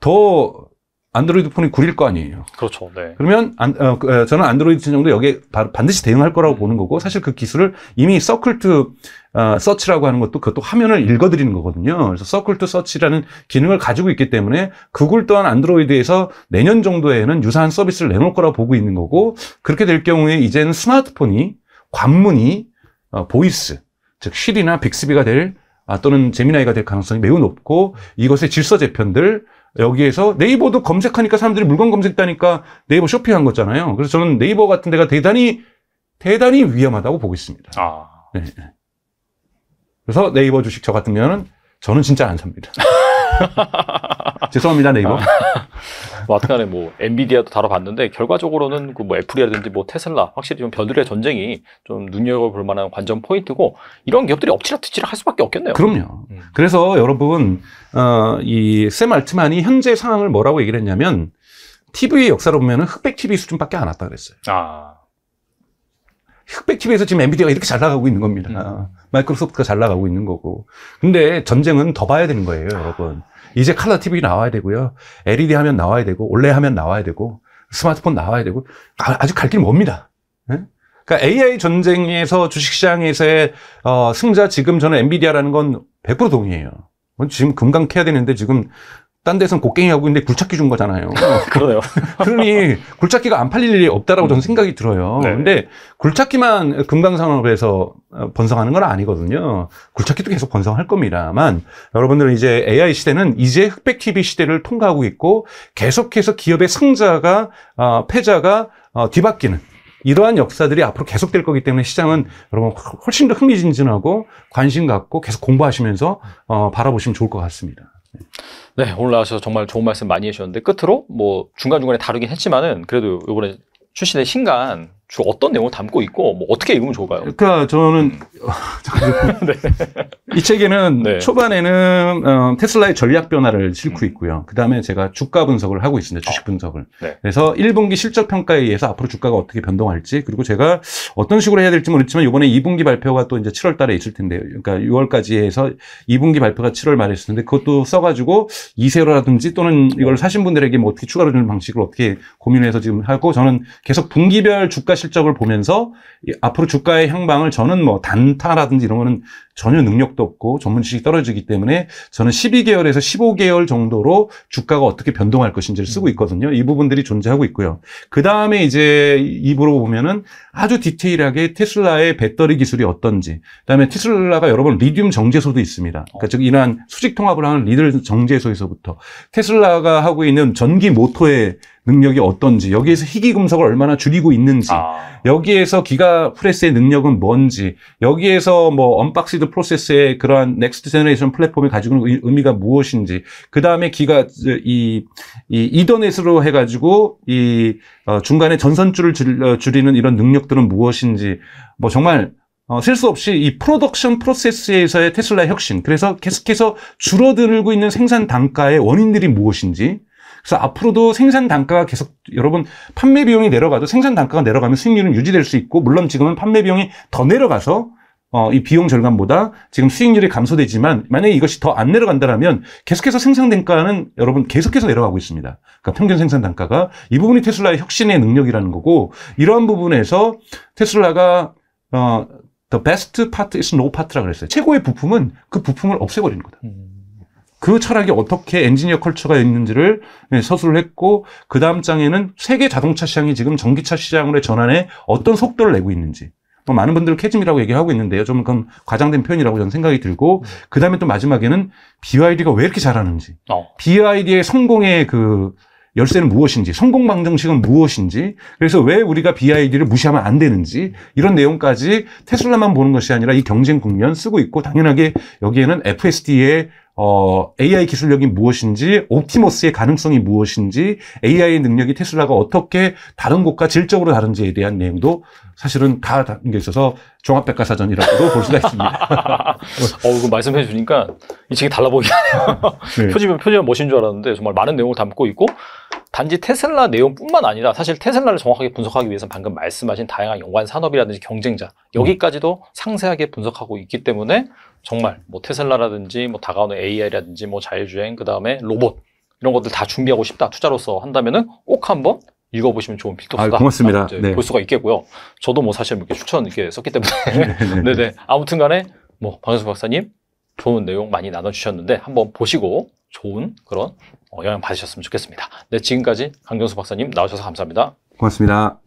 더 안드로이드 폰이 구릴 거 아니에요. 그렇죠. 네. 그러면 안, 어, 그, 어 저는 안드로이드 진정도 여기에 반드시 대응할 거라고 보는 거고 사실 그 기술을 이미 서클트 어, 서치라고 하는 것도 그것도 화면을 읽어드리는 거거든요. 그래서 서클 투 서치라는 기능을 가지고 있기 때문에 구글 또한 안드로이드에서 내년 정도에는 유사한 서비스를 내놓을 거라 보고 있는 거고 그렇게 될 경우에 이제는 스마트폰이 관문이 어, 보이스 즉실이나 빅스비가 될 아, 또는 제미나이가 될 가능성이 매우 높고 이것의 질서 재편들 여기에서 네이버도 검색하니까 사람들이 물건 검색다니까 네이버 쇼핑한 거잖아요. 그래서 저는 네이버 같은 데가 대단히 대단히 위험하다고 보고 있습니다. 아. 네. 네. 그래서 네이버 주식 저 같은 경우는 저는 진짜 안 삽니다. 죄송합니다 네이버. 아. 뭐 어떻간에 뭐 엔비디아도 다뤄봤는데 결과적으로는 그 뭐 애플이라든지 뭐 테슬라 확실히 좀 변들의 전쟁이 좀 눈여겨볼 만한 관전 포인트고 이런 기업들이 엎치락뒤치락 할 수밖에 없겠네요. 그럼요. 음. 그래서 여러분 어, 이샘 알트만이 현재 상황을 뭐라고 얘기를 했냐면 TV의 역사로 보면 은 흑백 TV 수준밖에 안 왔다 그랬어요. 아. 흑백TV에서 지금 엔비디아가 이렇게 잘 나가고 있는 겁니다. 음. 마이크로소프트가 잘 나가고 있는 거고. 근데 전쟁은 더 봐야 되는 거예요, 여러분. 이제 칼라 TV 나와야 되고요. LED 화면 나와야 되고, 올레 화면 나와야 되고, 스마트폰 나와야 되고, 아직 갈 길이 멉니다. 네? 그러니까 AI 전쟁에서 주식시장에서의 어, 승자 지금 저는 엔비디아라는 건 100% 동의해요. 지금 금강 캐야 되는데 지금 딴 데서는 곡괭이하고 있는데 굴착기 준 거잖아요. 그래요. 그러니 굴착기가 안 팔릴 일이 없다라고 저는 생각이 들어요. 네. 근데 굴착기만 금강산업에서 어, 번성하는 건 아니거든요. 굴착기도 계속 번성할 겁니다만 여러분들은 이제 AI 시대는 이제 흑백 TV 시대를 통과하고 있고 계속해서 기업의 승자가 어, 패자가 어, 뒤바뀌는 이러한 역사들이 앞으로 계속될 거기 때문에 시장은 여러분 훨씬 더 흥미진진하고 관심 갖고 계속 공부하시면서 어, 바라보시면 좋을 것 같습니다. 네, 오늘 나와서 셔 정말 좋은 말씀 많이 해주셨는데 끝으로 뭐 중간중간에 다루긴 했지만은 그래도 이번에 출신의 신간 주 어떤 내용을 담고 있고 뭐 어떻게 읽으면 좋을까요? 그러니까 저는 음. 네. 이 책에는 네. 초반에는 어, 테슬라의 전략 변화를 싣고 있고요. 그 다음에 제가 주가 분석을 하고 있습니다. 주식 아, 분석을. 아, 네. 그래서 1분기 실적 평가에 의해서 앞으로 주가가 어떻게 변동할지 그리고 제가 어떤 식으로 해야 될지 모르겠지만 이번에 2분기 발표가 또 이제 7월달에 있을 텐데요. 그러니까 6월까지 해서 2분기 발표가 7월 말에 있을 텐데 그것도 써가지고 2세로라든지 또는 이걸 사신 분들에게 뭐 어떻게 추가로 주는 방식을 어떻게 고민해서 지금 하고 저는 계속 분기별 주가 실적을 보면서 앞으로 주가의 향방을 저는 뭐 단타라든지 이런 거는 전혀 능력도 없고 전문 지식이 떨어지기 때문에 저는 12개월에서 15개월 정도로 주가가 어떻게 변동할 것인지를 쓰고 음. 있거든요. 이 부분들이 존재하고 있고요. 그 다음에 이제 입으로 보면은 아주 디테일하게 테슬라의 배터리 기술이 어떤지, 그다음에 테슬라가 여러 번리듐 정제소도 있습니다. 그러니까 어. 즉 이러한 수직 통합을 하는 리들 정제소에서부터 테슬라가 하고 있는 전기 모터의 능력이 어떤지 여기에서 희귀 금속을 얼마나 줄이고 있는지 아. 여기에서 기가 프레스의 능력은 뭔지, 여기에서 뭐 언박시드 프로세스의 그러한 넥스트 제너레이션 플랫폼이 가지고 있는 의미가 무엇인지, 그 다음에 기가 이, 이 이더넷으로 해가지고 이 어, 중간에 전선줄을 줄, 어, 줄이는 이런 능력들은 무엇인지, 뭐 정말 어, 실수 없이 이 프로덕션 프로세스에서의 테슬라 혁신, 그래서 계속해서 줄어들고 있는 생산 단가의 원인들이 무엇인지, 그래서 앞으로도 생산 단가가 계속 여러분 판매 비용이 내려가도 생산 단가가 내려가면 수익률은 유지될 수 있고 물론 지금은 판매 비용이 더 내려가서 어, 이 비용 절감보다 지금 수익률이 감소되지만 만약에 이것이 더 안 내려간다면 계속해서 생산 단가는 여러분 계속해서 내려가고 있습니다. 그러니까 평균 생산 단가가 이 부분이 테슬라의 혁신의 능력이라는 거고 이러한 부분에서 테슬라가 어, the best part is no part라 그랬어요. 최고의 부품은 그 부품을 없애버리는 거다. 음. 그 철학이 어떻게 엔지니어 컬처가 있는지를 예, 서술을 했고 그 다음 장에는 세계 자동차 시장이 지금 전기차 시장으로의 전환에 어떤 속도를 내고 있는지 뭐 많은 분들 캐즘이라고 얘기하고 있는데요. 좀 그건 과장된 표현이라고 저는 생각이 들고 그 다음에 또 마지막에는 BYD가 왜 이렇게 잘하는지 어. BYD의 성공의 그 열쇠는 무엇인지 성공 방정식은 무엇인지 그래서 왜 우리가 BID를 무시하면 안 되는지 이런 내용까지 테슬라만 보는 것이 아니라 이 경쟁 국면 쓰고 있고 당연하게 여기에는 FSD의 어, AI 기술력이 무엇인지, 옵티머스의 가능성이 무엇인지, AI의 능력이 테슬라가 어떻게 다른 곳과 질적으로 다른지에 대한 내용도 사실은 다 담겨 있어서 종합백과사전이라고도 볼 수가 있습니다. 어, 그 말씀해 주니까 이 책이 달라 보이긴 해요. 네. 표지만, 표지만 멋인 줄 알았는데 정말 많은 내용을 담고 있고, 단지 테슬라 내용뿐만 아니라 사실 테슬라를 정확하게 분석하기 위해서 는 방금 말씀하신 다양한 연관 산업이라든지 경쟁자 여기까지도 상세하게 분석하고 있기 때문에 정말 뭐 테슬라라든지 뭐 다가오는 AI라든지 뭐 자율주행 그다음에 로봇 이런 것들 다 준비하고 싶다 투자로서 한다면은 꼭 한번 읽어보시면 좋은 필토서다 아, 고맙습니다. 네. 볼 수가 있겠고요. 저도 뭐 사실 뭐 이렇게 추천 이렇게 썼기 때문에 네, 네, 네. 네네 아무튼간에 뭐 방현수 박사님 좋은 내용 많이 나눠주셨는데 한번 보시고 좋은 그런 어, 영향 받으셨으면 좋겠습니다. 네 지금까지 강경수 박사님 나오셔서 감사합니다. 고맙습니다.